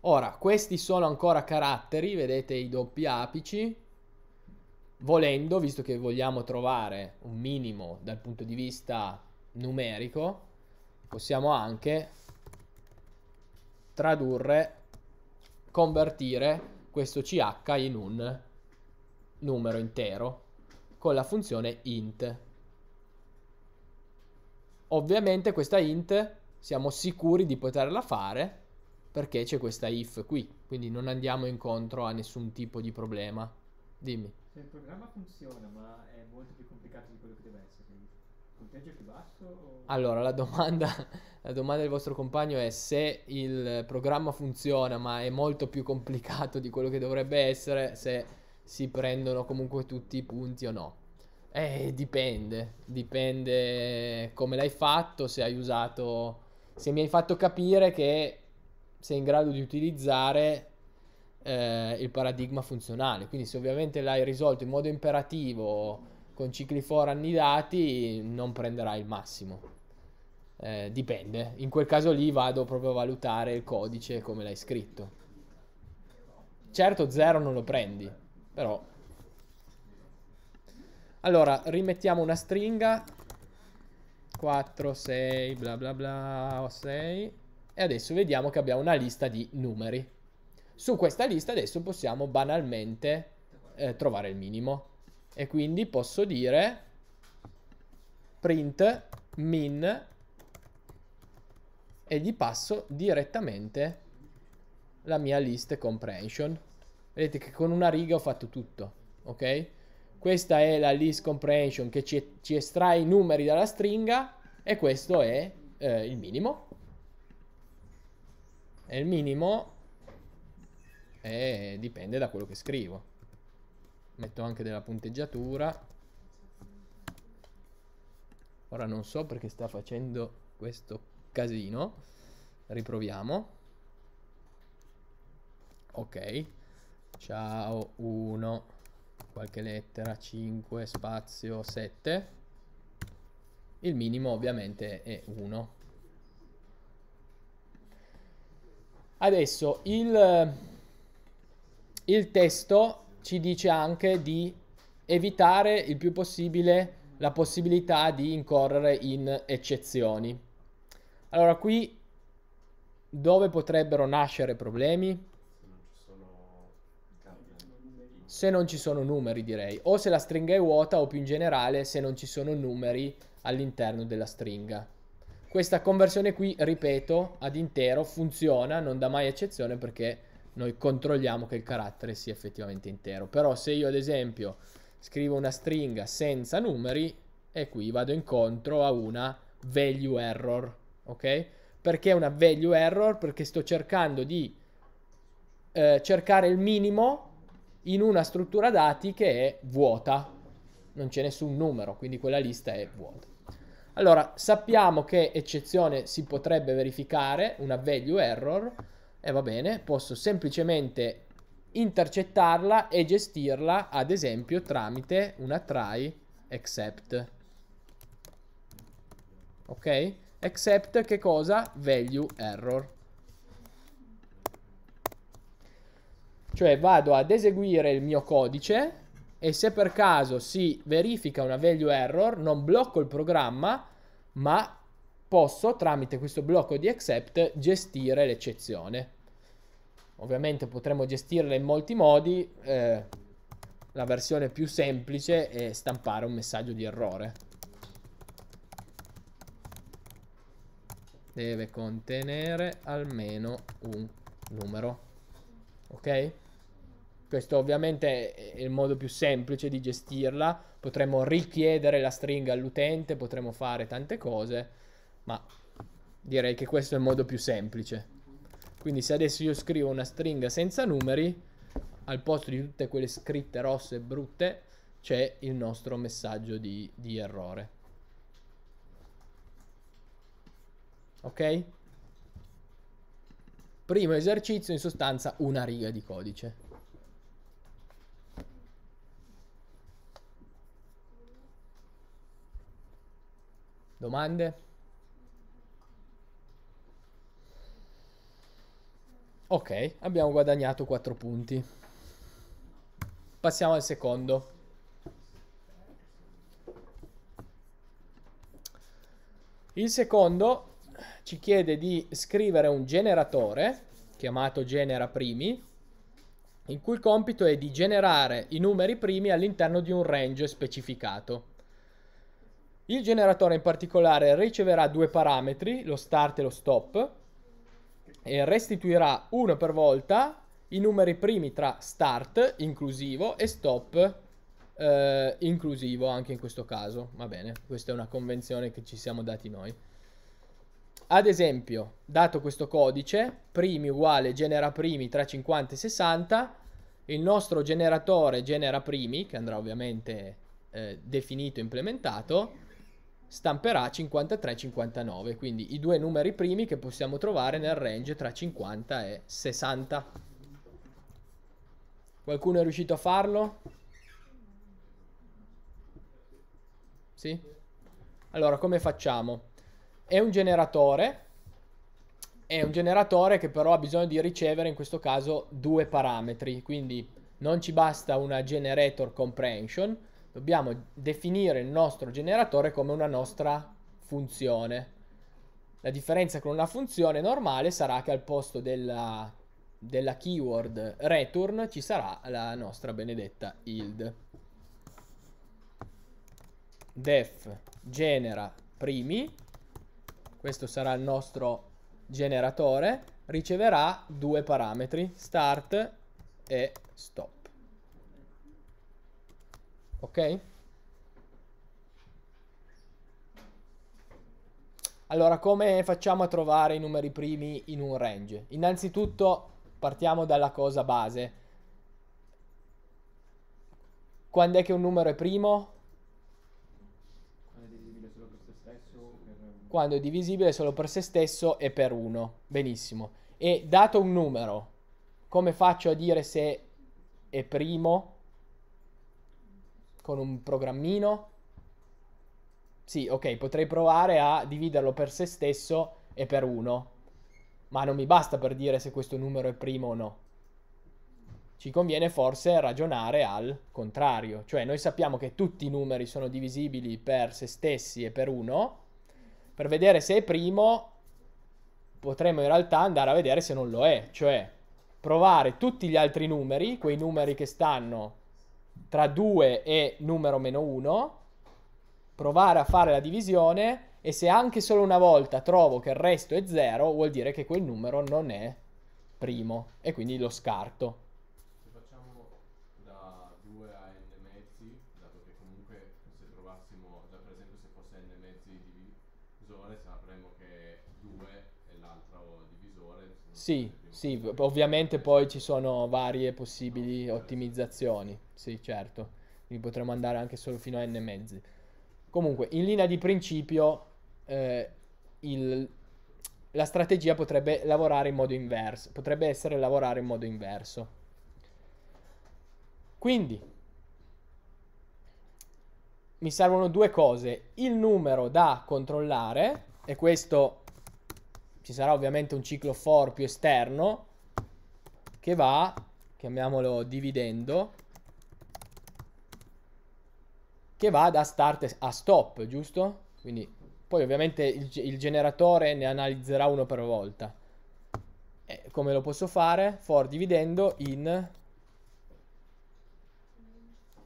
[SPEAKER 1] Ora, questi sono ancora caratteri, vedete i doppi apici. Volendo, visto che vogliamo trovare un minimo dal punto di vista numerico, possiamo anche tradurre, convertire questo CH in un numero intero con la funzione int. Ovviamente questa int siamo sicuri di poterla fare perché c'è questa if qui, quindi non andiamo incontro a nessun tipo di problema. Dimmi. Se il programma funziona, ma è molto più complicato di quello che deve essere. il punteggio è più basso? O... Allora, la domanda, la domanda del vostro compagno è se il programma funziona, ma è molto più complicato di quello che dovrebbe essere, se si prendono comunque tutti i punti o no. Eh, dipende, dipende come l'hai fatto, se hai usato, se mi hai fatto capire che sei in grado di utilizzare eh, il paradigma funzionale, quindi se ovviamente l'hai risolto in modo imperativo con cicli for annidati non prenderai il massimo. Eh, dipende, in quel caso lì vado proprio a valutare il codice come l'hai scritto. Certo zero non lo prendi, però... Allora, rimettiamo una stringa. 4, 6, bla bla bla, 6. E adesso vediamo che abbiamo una lista di numeri. Su questa lista adesso possiamo banalmente eh, trovare il minimo. E quindi posso dire print min e gli passo direttamente la mia list comprehension. Vedete che con una riga ho fatto tutto, ok? Questa è la list comprehension che ci, ci estrae i numeri dalla stringa e questo è eh, il minimo. E il minimo è, dipende da quello che scrivo. Metto anche della punteggiatura. Ora non so perché sta facendo questo casino. Riproviamo. Ok ciao 1 qualche lettera 5 spazio 7 il minimo ovviamente è 1 adesso il, il testo ci dice anche di evitare il più possibile la possibilità di incorrere in eccezioni allora qui dove potrebbero nascere problemi se non ci sono numeri direi, o se la stringa è vuota o più in generale se non ci sono numeri all'interno della stringa. Questa conversione qui, ripeto, ad intero funziona, non dà mai eccezione perché noi controlliamo che il carattere sia effettivamente intero. Però se io ad esempio scrivo una stringa senza numeri e qui vado incontro a una value error, ok? Perché una value error? Perché sto cercando di eh, cercare il minimo in una struttura dati che è vuota, non c'è nessun numero, quindi quella lista è vuota. Allora, sappiamo che eccezione si potrebbe verificare, una value error, e va bene, posso semplicemente intercettarla e gestirla, ad esempio, tramite una try except. Ok? Except che cosa? Value error. Cioè vado ad eseguire il mio codice e se per caso si verifica una value error non blocco il programma ma posso tramite questo blocco di accept gestire l'eccezione. Ovviamente potremmo gestirla in molti modi, eh, la versione più semplice è stampare un messaggio di errore. Deve contenere almeno un numero. Ok? Questo ovviamente è il modo più semplice di gestirla, potremmo richiedere la stringa all'utente, potremmo fare tante cose, ma direi che questo è il modo più semplice. Quindi se adesso io scrivo una stringa senza numeri, al posto di tutte quelle scritte rosse e brutte, c'è il nostro messaggio di, di errore. Ok? Primo esercizio, in sostanza, una riga di codice. Domande? Ok, abbiamo guadagnato 4 punti. Passiamo al secondo. Il secondo ci chiede di scrivere un generatore, chiamato genera primi, in cui il compito è di generare i numeri primi all'interno di un range specificato. Il generatore in particolare riceverà due parametri, lo start e lo stop, e restituirà uno per volta i numeri primi tra start inclusivo e stop eh, inclusivo anche in questo caso. Va bene, questa è una convenzione che ci siamo dati noi. Ad esempio, dato questo codice, primi uguale genera primi tra 50 e 60, il nostro generatore genera primi, che andrà ovviamente eh, definito e implementato, stamperà 53-59, quindi i due numeri primi che possiamo trovare nel range tra 50 e 60. Qualcuno è riuscito a farlo? Sì? Allora, come facciamo? È un generatore, è un generatore che però ha bisogno di ricevere in questo caso due parametri, quindi non ci basta una generator comprehension, dobbiamo definire il nostro generatore come una nostra funzione. La differenza con una funzione normale sarà che al posto della, della keyword return ci sarà la nostra benedetta yield. Def genera primi, questo sarà il nostro generatore, riceverà due parametri, start e stop ok? Allora, come facciamo a trovare i numeri primi in un range? Innanzitutto partiamo dalla cosa base. Quando è che un numero è primo? Quando è divisibile solo per se stesso e per 1. Benissimo. E dato un numero, come faccio a dire se è primo? con un programmino. Sì, ok, potrei provare a dividerlo per se stesso e per 1. Ma non mi basta per dire se questo numero è primo o no. Ci conviene forse ragionare al contrario. Cioè noi sappiamo che tutti i numeri sono divisibili per se stessi e per 1. Per vedere se è primo potremmo in realtà andare a vedere se non lo è. Cioè provare tutti gli altri numeri, quei numeri che stanno tra 2 e numero meno 1, provare a fare la divisione e se anche solo una volta trovo che il resto è 0, vuol dire che quel numero non è primo e quindi lo scarto. Se facciamo da 2 a n mezzi, dato che comunque se trovassimo, per esempio se fosse n mezzi divisore, sapremmo che 2 è l'altro divisore. Sì. Sì, ovviamente poi ci sono varie possibili ottimizzazioni, sì, certo, quindi potremmo andare anche solo fino a n mezzi. Comunque, in linea di principio, eh, il, la strategia potrebbe lavorare in modo inverso, potrebbe essere lavorare in modo inverso. Quindi, mi servono due cose, il numero da controllare, e questo ci sarà ovviamente un ciclo for più esterno che va, chiamiamolo dividendo, che va da start a stop, giusto? Quindi poi ovviamente il, il generatore ne analizzerà uno per volta. E eh, come lo posso fare? For dividendo in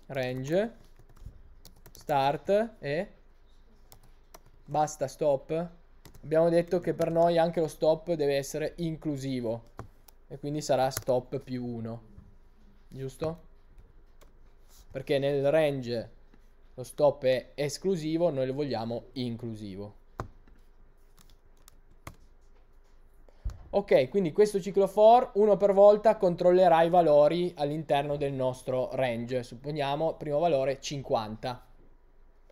[SPEAKER 1] range start e basta stop abbiamo detto che per noi anche lo stop deve essere inclusivo. E quindi sarà stop più 1. Giusto? Perché nel range lo stop è esclusivo, noi lo vogliamo inclusivo. Ok, quindi questo ciclo for, uno per volta, controllerà i valori all'interno del nostro range. Supponiamo primo valore 50.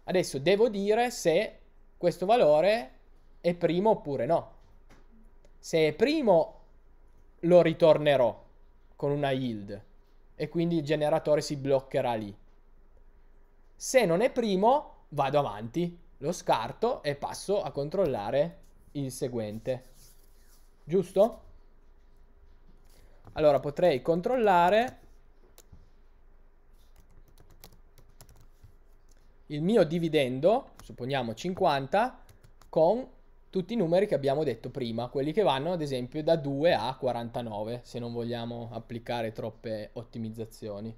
[SPEAKER 1] Adesso devo dire se questo valore è primo oppure no. Se è primo, lo ritornerò con una yield e quindi il generatore si bloccherà lì. Se non è primo, vado avanti, lo scarto e passo a controllare il seguente. Giusto? Allora potrei controllare il mio dividendo, supponiamo 50, con tutti i numeri che abbiamo detto prima, quelli che vanno ad esempio da 2 a 49, se non vogliamo applicare troppe ottimizzazioni.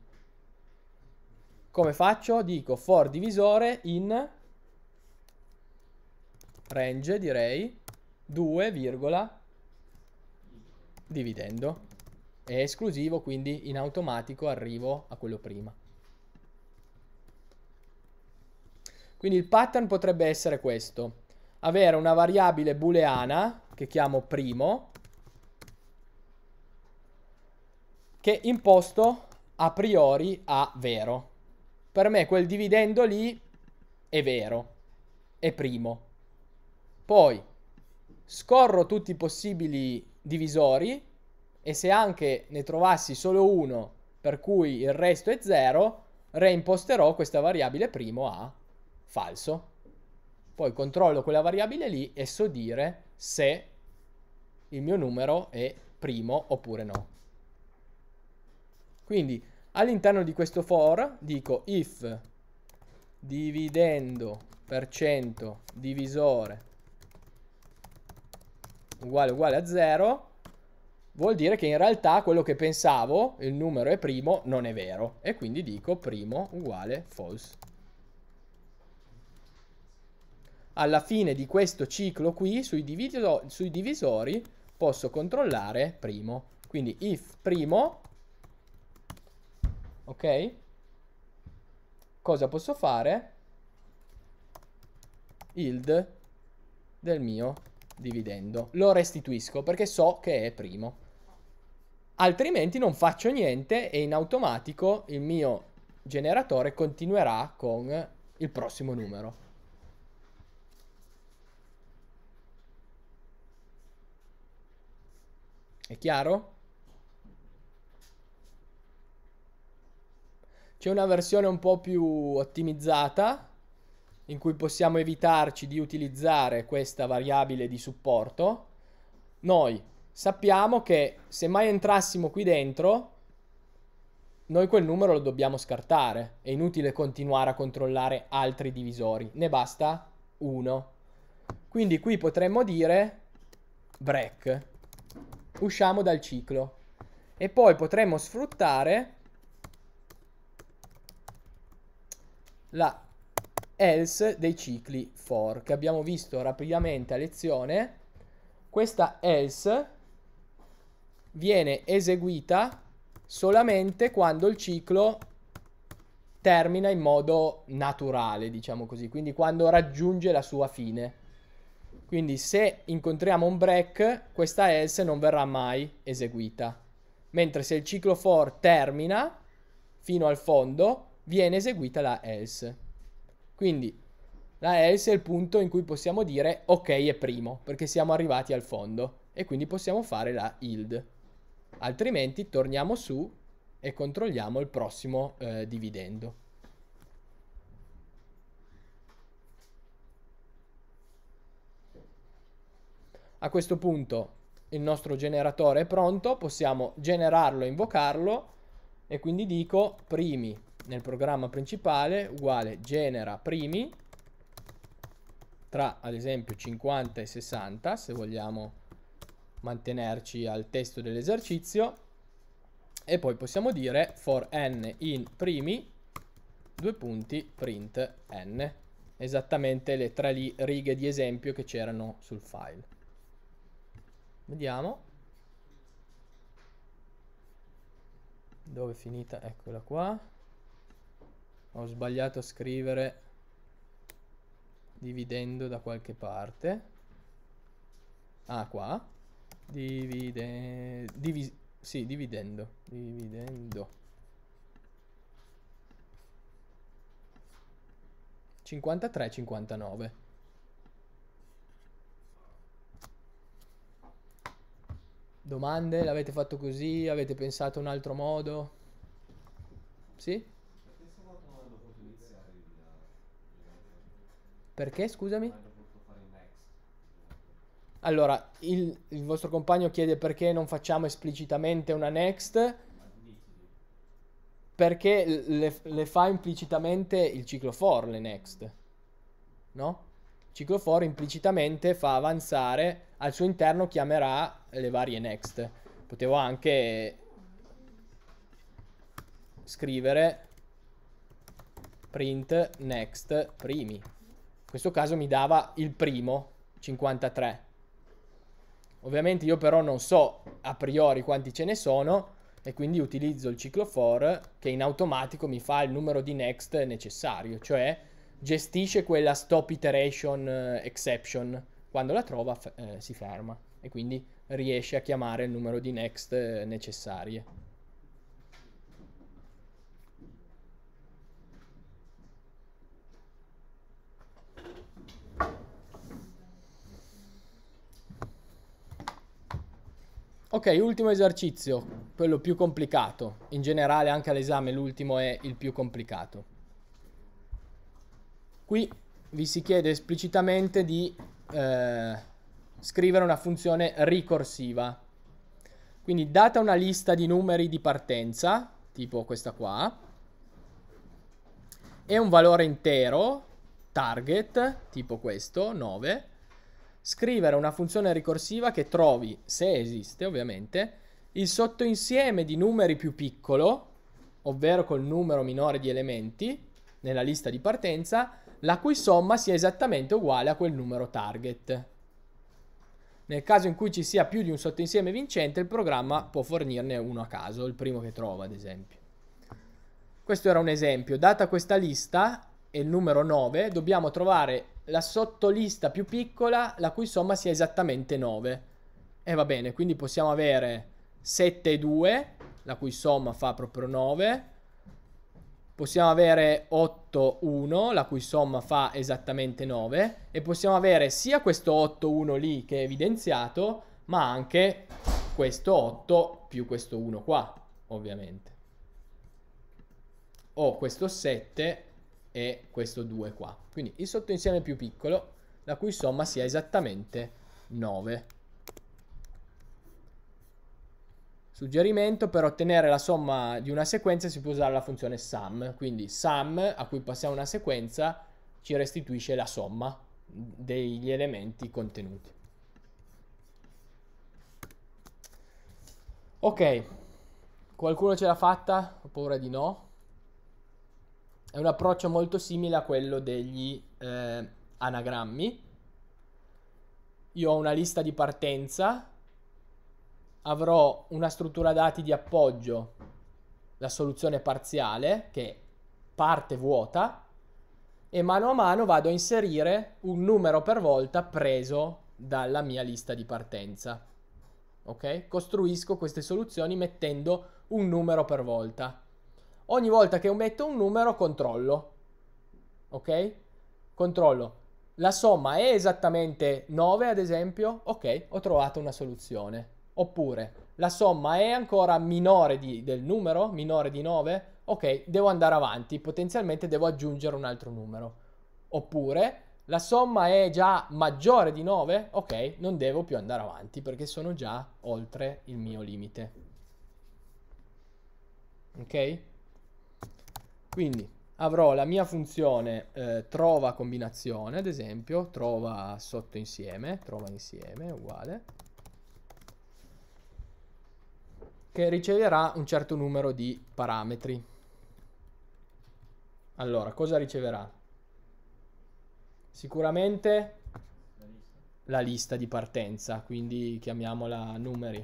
[SPEAKER 1] Come faccio? Dico for divisore in range, direi, 2, dividendo. È esclusivo, quindi in automatico arrivo a quello prima. Quindi il pattern potrebbe essere questo avere una variabile booleana che chiamo primo che imposto a priori a vero. Per me quel dividendo lì è vero, è primo. Poi scorro tutti i possibili divisori e se anche ne trovassi solo uno per cui il resto è zero, reimposterò questa variabile primo a falso poi controllo quella variabile lì e so dire se il mio numero è primo oppure no. Quindi all'interno di questo for dico if dividendo per cento divisore uguale uguale a 0 vuol dire che in realtà quello che pensavo, il numero è primo, non è vero. E quindi dico primo uguale false alla fine di questo ciclo qui sui, diviso sui divisori posso controllare primo. Quindi if primo, ok? Cosa posso fare? Yield del mio dividendo. Lo restituisco perché so che è primo. Altrimenti non faccio niente e in automatico il mio generatore continuerà con il prossimo numero. È chiaro? C'è una versione un po' più ottimizzata in cui possiamo evitarci di utilizzare questa variabile di supporto. Noi sappiamo che se mai entrassimo qui dentro noi quel numero lo dobbiamo scartare. È inutile continuare a controllare altri divisori. Ne basta uno. Quindi qui potremmo dire break usciamo dal ciclo. E poi potremo sfruttare la else dei cicli for che abbiamo visto rapidamente a lezione. Questa else viene eseguita solamente quando il ciclo termina in modo naturale, diciamo così, quindi quando raggiunge la sua fine. Quindi se incontriamo un break, questa else non verrà mai eseguita. Mentre se il ciclo for termina fino al fondo, viene eseguita la else. Quindi la else è il punto in cui possiamo dire ok è primo, perché siamo arrivati al fondo e quindi possiamo fare la yield. Altrimenti torniamo su e controlliamo il prossimo eh, dividendo. A questo punto il nostro generatore è pronto, possiamo generarlo e invocarlo e quindi dico primi nel programma principale uguale genera primi tra ad esempio 50 e 60 se vogliamo mantenerci al testo dell'esercizio e poi possiamo dire for n in primi due punti print n esattamente le tre righe di esempio che c'erano sul file Vediamo. Dove è finita? Eccola qua. Ho sbagliato a scrivere dividendo da qualche parte. Ah, qua. Divide... Divi... Sì, dividendo. Dividendo. 53-59. Domande? L'avete fatto così? Avete pensato un altro modo? Sì? Perché, scusami? Allora, il, il, vostro compagno chiede perché non facciamo esplicitamente una next. Perché le, le fa implicitamente il ciclo for le next. No? Il ciclo for implicitamente fa avanzare, al suo interno chiamerà le varie next. Potevo anche scrivere print next primi. In questo caso mi dava il primo, 53. Ovviamente io però non so a priori quanti ce ne sono e quindi utilizzo il ciclo for che in automatico mi fa il numero di next necessario, cioè gestisce quella stop iteration eh, exception. Quando la trova eh, si ferma e quindi riesce a chiamare il numero di next eh, necessarie. Ok, ultimo esercizio, quello più complicato. In generale anche all'esame l'ultimo è il più complicato. Qui vi si chiede esplicitamente di eh, scrivere una funzione ricorsiva. Quindi data una lista di numeri di partenza, tipo questa qua, e un valore intero, target, tipo questo, 9, scrivere una funzione ricorsiva che trovi, se esiste ovviamente, il sottoinsieme di numeri più piccolo, ovvero col numero minore di elementi, nella lista di partenza, la cui somma sia esattamente uguale a quel numero target. Nel caso in cui ci sia più di un sottoinsieme vincente, il programma può fornirne uno a caso, il primo che trova, ad esempio. Questo era un esempio. Data questa lista e il numero 9, dobbiamo trovare la sottolista più piccola la cui somma sia esattamente 9. E va bene, quindi possiamo avere 7 e 2, la cui somma fa proprio 9, possiamo avere 8, 1, la cui somma fa esattamente 9, e possiamo avere sia questo 8, 1 lì che è evidenziato, ma anche questo 8 più questo 1 qua, ovviamente. O questo 7 e questo 2 qua. Quindi il sottoinsieme più piccolo, la cui somma sia esattamente 9. Suggerimento per ottenere la somma di una sequenza si può usare la funzione sum, quindi sum a cui passiamo una sequenza ci restituisce la somma degli elementi contenuti. Ok, qualcuno ce l'ha fatta? Ho paura di no. È un approccio molto simile a quello degli eh, anagrammi. Io ho una lista di partenza avrò una struttura dati di appoggio, la soluzione parziale, che parte vuota, e mano a mano vado a inserire un numero per volta preso dalla mia lista di partenza. Ok? Costruisco queste soluzioni mettendo un numero per volta. Ogni volta che metto un numero controllo. Ok? Controllo. La somma è esattamente 9 ad esempio? Ok, ho trovato una soluzione. Oppure la somma è ancora minore di, del numero, minore di 9? Ok, devo andare avanti, potenzialmente devo aggiungere un altro numero. Oppure la somma è già maggiore di 9? Ok, non devo più andare avanti perché sono già oltre il mio limite. Ok? Quindi avrò la mia funzione eh, trova combinazione, ad esempio, trova sotto insieme, trova insieme, uguale che riceverà un certo numero di parametri. Allora, cosa riceverà? Sicuramente la lista di partenza, quindi chiamiamola numeri.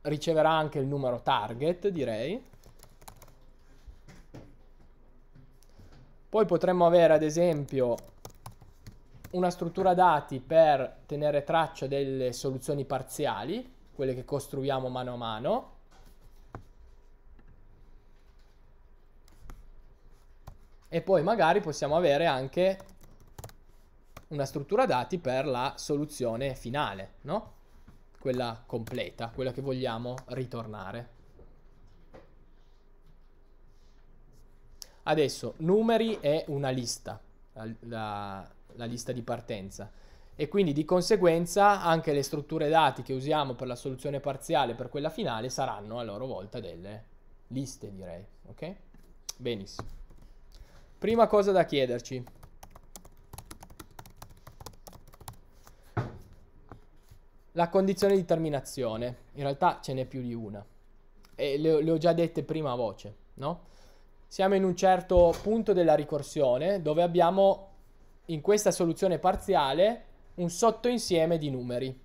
[SPEAKER 1] Riceverà anche il numero target, direi. Poi potremmo avere, ad esempio, una struttura dati per tenere traccia delle soluzioni parziali, quelle che costruiamo mano a mano. E poi magari possiamo avere anche una struttura dati per la soluzione finale, no? Quella completa, quella che vogliamo ritornare. Adesso, numeri è una lista. La, la lista di partenza e quindi di conseguenza anche le strutture dati che usiamo per la soluzione parziale per quella finale saranno a loro volta delle liste direi, ok? Benissimo. Prima cosa da chiederci. La condizione di terminazione, in realtà ce n'è più di una e le, le ho già dette prima a voce, no? Siamo in un certo punto della ricorsione dove abbiamo in questa soluzione parziale un sottoinsieme di numeri.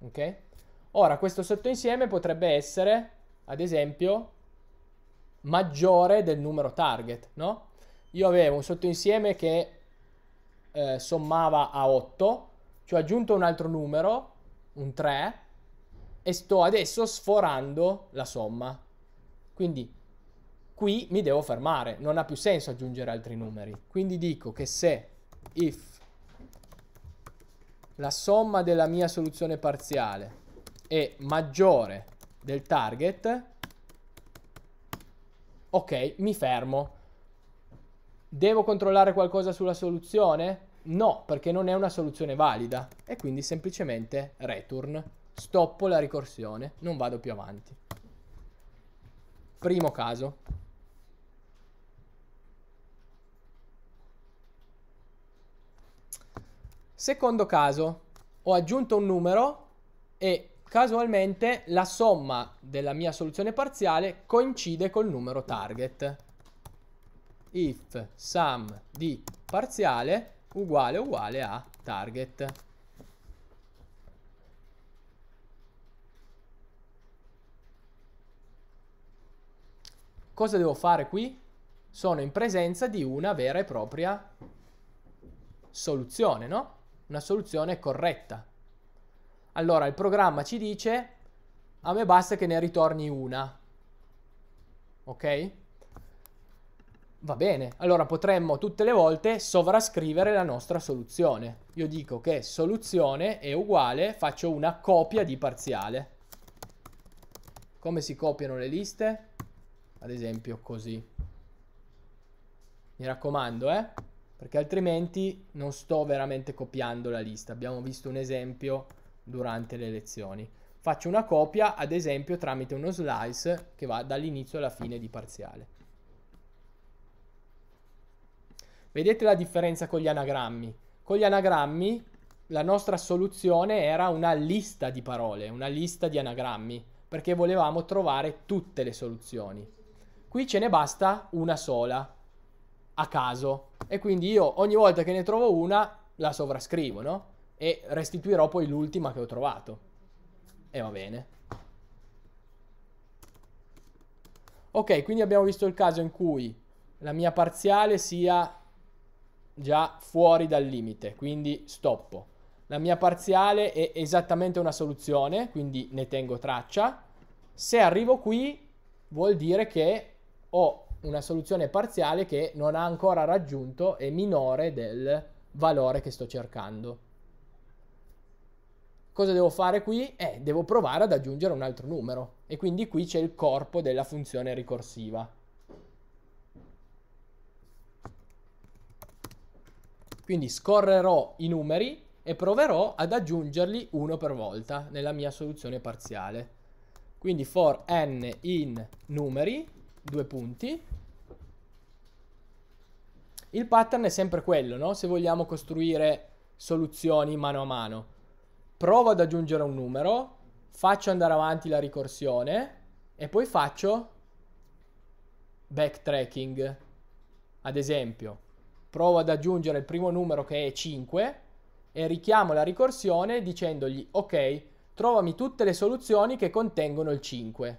[SPEAKER 1] Ok? Ora, questo sottoinsieme potrebbe essere, ad esempio, maggiore del numero target, no? Io avevo un sottoinsieme che eh, sommava a 8, ci ho aggiunto un altro numero, un 3, e sto adesso sforando la somma. Quindi qui mi devo fermare, non ha più senso aggiungere altri numeri. Quindi dico che se if la somma della mia soluzione parziale è maggiore del target, ok, mi fermo. Devo controllare qualcosa sulla soluzione? No, perché non è una soluzione valida e quindi semplicemente return. Stoppo la ricorsione, non vado più avanti. Primo caso. Secondo caso, ho aggiunto un numero e casualmente la somma della mia soluzione parziale coincide col numero target. If sum di parziale uguale uguale a target. Cosa devo fare qui? Sono in presenza di una vera e propria soluzione, no? una soluzione corretta. Allora il programma ci dice a me basta che ne ritorni una. Ok? Va bene, allora potremmo tutte le volte sovrascrivere la nostra soluzione. Io dico che soluzione è uguale, faccio una copia di parziale. Come si copiano le liste? Ad esempio così. Mi raccomando, eh? perché altrimenti non sto veramente copiando la lista. Abbiamo visto un esempio durante le lezioni. Faccio una copia, ad esempio, tramite uno slice che va dall'inizio alla fine di parziale. Vedete la differenza con gli anagrammi? Con gli anagrammi la nostra soluzione era una lista di parole, una lista di anagrammi, perché volevamo trovare tutte le soluzioni. Qui ce ne basta una sola, a caso. E quindi io ogni volta che ne trovo una la sovrascrivo, no? E restituirò poi l'ultima che ho trovato. E va bene. Ok, quindi abbiamo visto il caso in cui la mia parziale sia già fuori dal limite, quindi stoppo. La mia parziale è esattamente una soluzione, quindi ne tengo traccia. Se arrivo qui vuol dire che ho una soluzione parziale che non ha ancora raggiunto è minore del valore che sto cercando. Cosa devo fare qui? Eh, devo provare ad aggiungere un altro numero e quindi qui c'è il corpo della funzione ricorsiva. Quindi scorrerò i numeri e proverò ad aggiungerli uno per volta nella mia soluzione parziale. Quindi for n in numeri due punti. Il pattern è sempre quello, no? Se vogliamo costruire soluzioni mano a mano. Provo ad aggiungere un numero, faccio andare avanti la ricorsione e poi faccio backtracking. Ad esempio, provo ad aggiungere il primo numero che è 5 e richiamo la ricorsione dicendogli ok, trovami tutte le soluzioni che contengono il 5.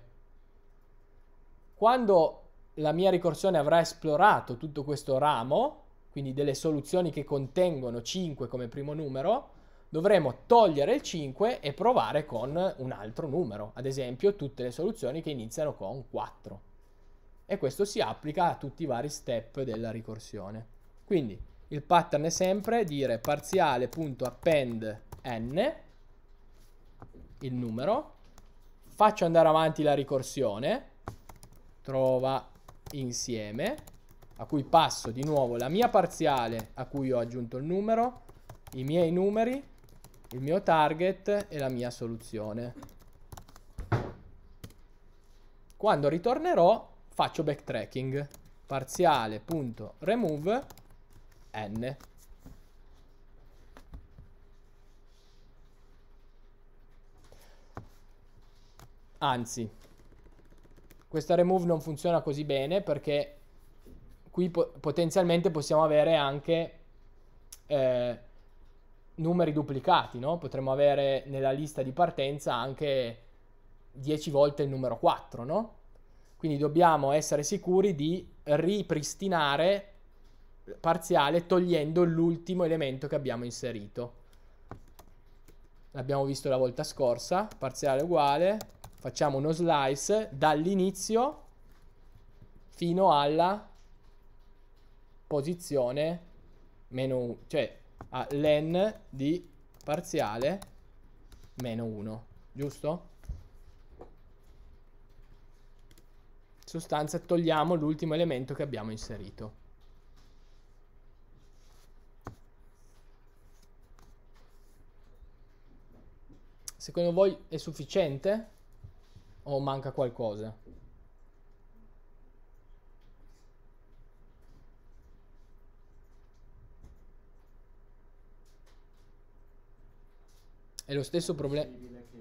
[SPEAKER 1] Quando la mia ricorsione avrà esplorato tutto questo ramo, quindi delle soluzioni che contengono 5 come primo numero, dovremo togliere il 5 e provare con un altro numero, ad esempio tutte le soluzioni che iniziano con 4. E questo si applica a tutti i vari step della ricorsione. Quindi il pattern è sempre dire parziale.append n, il numero, faccio andare avanti la ricorsione, trova insieme, a cui passo di nuovo la mia parziale a cui ho aggiunto il numero, i miei numeri, il mio target e la mia soluzione. Quando ritornerò faccio backtracking parziale.remove n anzi questa remove non funziona così bene perché qui po- potenzialmente possiamo avere anche eh, numeri duplicati, no? Potremmo avere nella lista di partenza anche 10 volte il numero 4, no? Quindi dobbiamo essere sicuri di ripristinare parziale togliendo l'ultimo elemento che abbiamo inserito. L'abbiamo visto la volta scorsa, parziale uguale, facciamo uno slice dall'inizio fino alla posizione meno 1, cioè all'n di parziale meno 1, giusto? In sostanza togliamo l'ultimo elemento che abbiamo inserito. Secondo voi è sufficiente? O manca qualcosa? È lo stesso problema.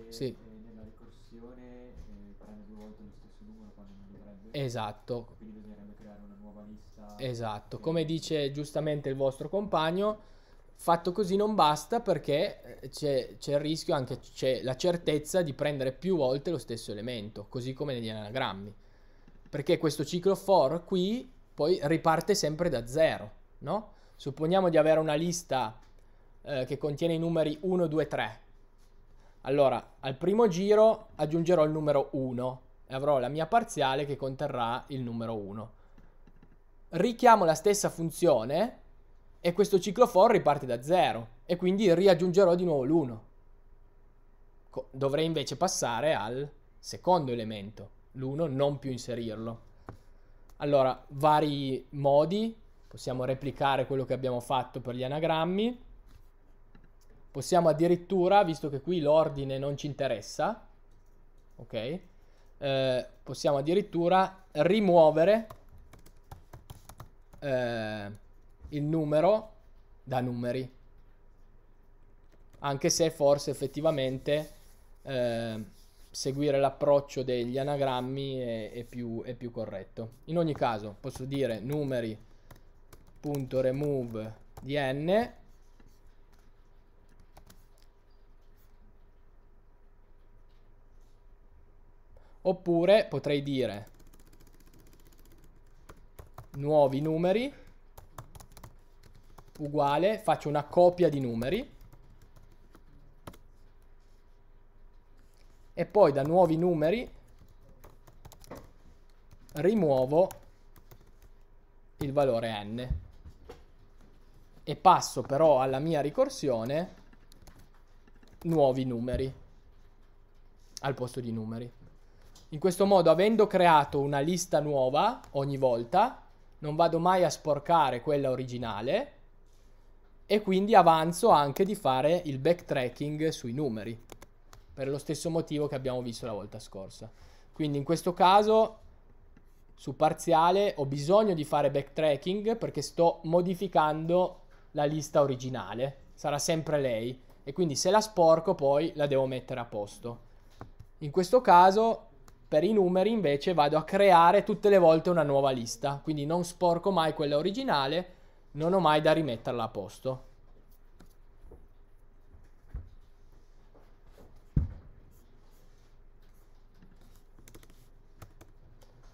[SPEAKER 1] Sì. Eh, nella ricorsione eh,
[SPEAKER 2] prende due volte lo stesso numero quando non dovrebbe.
[SPEAKER 1] Esatto. Quindi bisognerebbe creare una nuova lista. Esatto. Come dice giustamente il vostro compagno, Fatto così non basta perché eh, c'è, c'è il rischio, anche c'è la certezza di prendere più volte lo stesso elemento, così come negli anagrammi. Perché questo ciclo for qui poi riparte sempre da zero, no? Supponiamo di avere una lista eh, che contiene i numeri 1, 2, 3. Allora, al primo giro aggiungerò il numero 1 e avrò la mia parziale che conterrà il numero 1. Richiamo la stessa funzione e questo ciclo for riparte da 0 e quindi riaggiungerò di nuovo l'1. dovrei invece passare al secondo elemento, l'1 non più inserirlo. Allora, vari modi, possiamo replicare quello che abbiamo fatto per gli anagrammi, possiamo addirittura, visto che qui l'ordine non ci interessa, ok? Eh, possiamo addirittura rimuovere eh, il numero da numeri. Anche se forse effettivamente eh, seguire l'approccio degli anagrammi è, è, più, è più corretto. In ogni caso posso dire numeri.remove di n oppure potrei dire nuovi numeri uguale, faccio una copia di numeri e poi da nuovi numeri rimuovo il valore n e passo però alla mia ricorsione nuovi numeri al posto di numeri. In questo modo, avendo creato una lista nuova ogni volta, non vado mai a sporcare quella originale e quindi avanzo anche di fare il backtracking sui numeri per lo stesso motivo che abbiamo visto la volta scorsa quindi in questo caso su parziale ho bisogno di fare backtracking perché sto modificando la lista originale sarà sempre lei e quindi se la sporco poi la devo mettere a posto in questo caso per i numeri invece vado a creare tutte le volte una nuova lista quindi non sporco mai quella originale non ho mai da rimetterla a posto.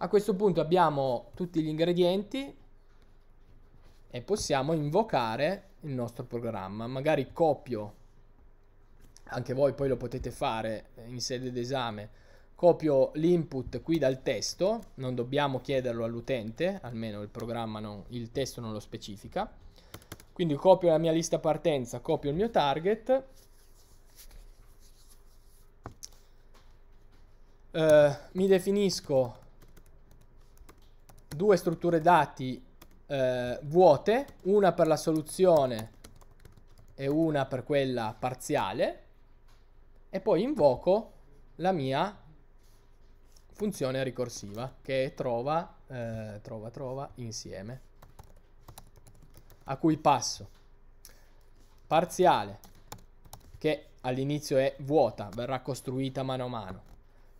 [SPEAKER 1] A questo punto abbiamo tutti gli ingredienti e possiamo invocare il nostro programma. Magari copio, anche voi poi lo potete fare in sede d'esame, copio l'input qui dal testo, non dobbiamo chiederlo all'utente, almeno il programma, non, il testo non lo specifica. Quindi copio la mia lista partenza, copio il mio target. Eh, mi definisco due strutture dati eh, vuote, una per la soluzione e una per quella parziale, e poi invoco la mia funzione ricorsiva che trova, eh, trova, trova insieme, a cui passo parziale, che all'inizio è vuota, verrà costruita mano a mano,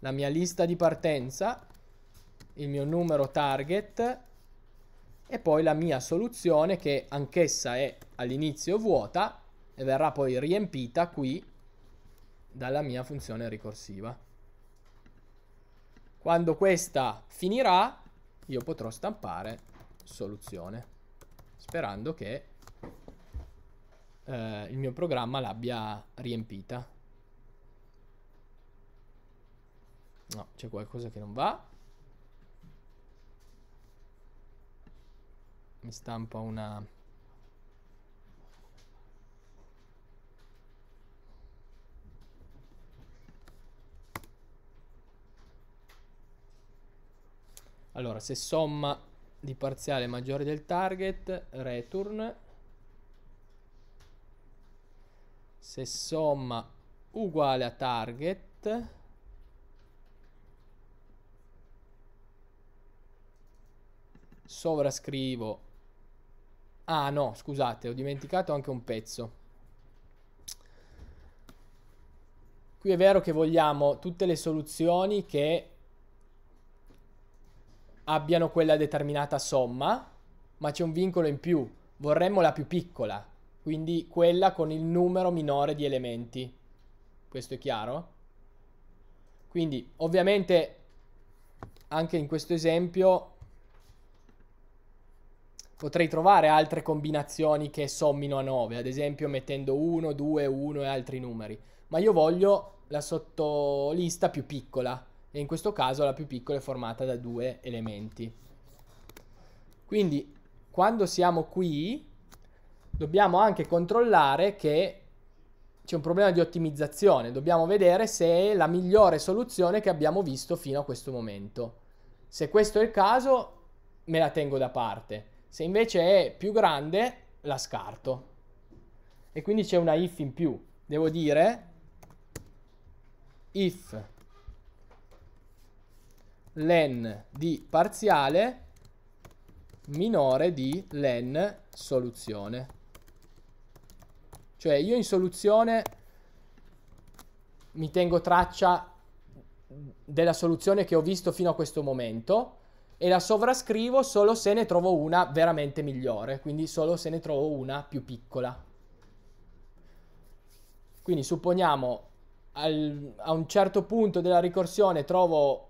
[SPEAKER 1] la mia lista di partenza, il mio numero target e poi la mia soluzione che anch'essa è all'inizio vuota e verrà poi riempita qui dalla mia funzione ricorsiva. Quando questa finirà, io potrò stampare soluzione, sperando che eh, il mio programma l'abbia riempita. No, c'è qualcosa che non va. Mi stampa una Allora, se somma di parziale maggiore del target, return. Se somma uguale a target, sovrascrivo. Ah no, scusate, ho dimenticato anche un pezzo. Qui è vero che vogliamo tutte le soluzioni che abbiano quella determinata somma, ma c'è un vincolo in più, vorremmo la più piccola, quindi quella con il numero minore di elementi. Questo è chiaro? Quindi ovviamente anche in questo esempio potrei trovare altre combinazioni che sommino a 9, ad esempio mettendo 1, 2, 1 e altri numeri, ma io voglio la sottolista più piccola, e in questo caso la più piccola è formata da due elementi. Quindi quando siamo qui dobbiamo anche controllare che c'è un problema di ottimizzazione, dobbiamo vedere se è la migliore soluzione che abbiamo visto fino a questo momento. Se questo è il caso me la tengo da parte, se invece è più grande la scarto. E quindi c'è una if in più, devo dire if len di parziale minore di len soluzione. Cioè io in soluzione mi tengo traccia della soluzione che ho visto fino a questo momento e la sovrascrivo solo se ne trovo una veramente migliore, quindi solo se ne trovo una più piccola. Quindi supponiamo al, a un certo punto della ricorsione trovo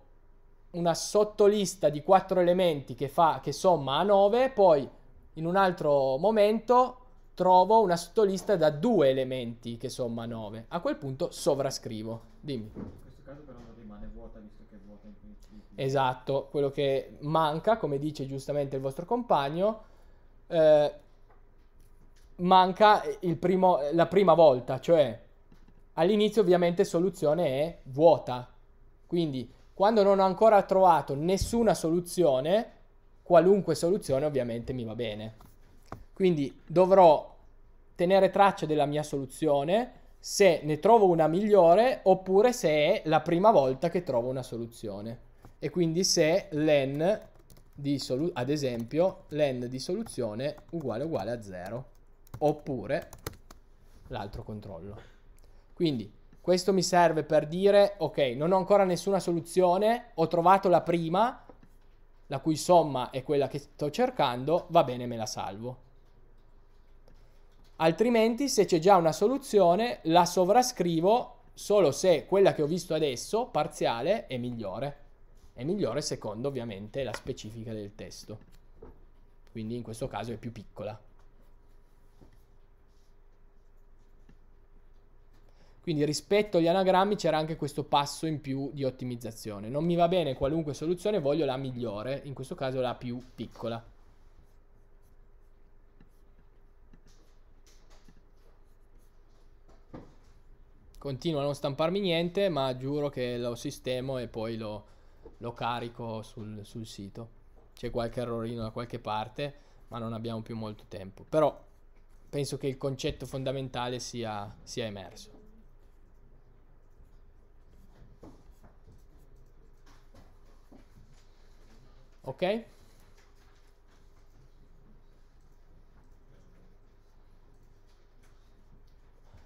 [SPEAKER 1] una sottolista di quattro elementi che, fa, che somma a 9, poi in un altro momento trovo una sottolista da due elementi che somma a 9. A quel punto sovrascrivo. Dimmi. In questo caso però non rimane vuota visto che è vuota in principio. Esatto, quello che manca, come dice giustamente il vostro compagno, eh, manca primo, la prima volta, cioè all'inizio ovviamente soluzione è vuota. Quindi quando non ho ancora trovato nessuna soluzione, qualunque soluzione ovviamente mi va bene. Quindi dovrò tenere traccia della mia soluzione, se ne trovo una migliore oppure se è la prima volta che trovo una soluzione. E quindi se len di soluzione, ad esempio, len di soluzione uguale uguale a 0 oppure l'altro controllo. Quindi questo mi serve per dire, ok, non ho ancora nessuna soluzione, ho trovato la prima, la cui somma è quella che sto cercando, va bene, me la salvo. Altrimenti, se c'è già una soluzione, la sovrascrivo solo se quella che ho visto adesso, parziale, è migliore. È migliore secondo, ovviamente, la specifica del testo. Quindi in questo caso è più piccola. Quindi rispetto agli anagrammi c'era anche questo passo in più di ottimizzazione. Non mi va bene qualunque soluzione, voglio la migliore, in questo caso la più piccola. Continuo a non stamparmi niente, ma giuro che lo sistemo e poi lo, lo carico sul, sul sito. C'è qualche errorino da qualche parte, ma non abbiamo più molto tempo. Però penso che il concetto fondamentale sia, sia emerso. ok?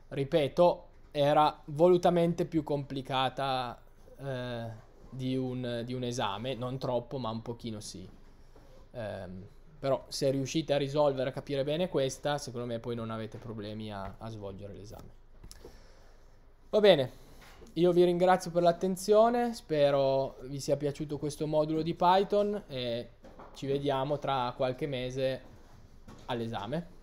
[SPEAKER 1] Ripeto, era volutamente più complicata eh, di, un, di, un, esame, non troppo, ma un pochino sì. Ehm, però se riuscite a risolvere, a capire bene questa, secondo me poi non avete problemi a, a svolgere l'esame. Va bene io vi ringrazio per l'attenzione, spero vi sia piaciuto questo modulo di Python e ci vediamo tra qualche mese all'esame.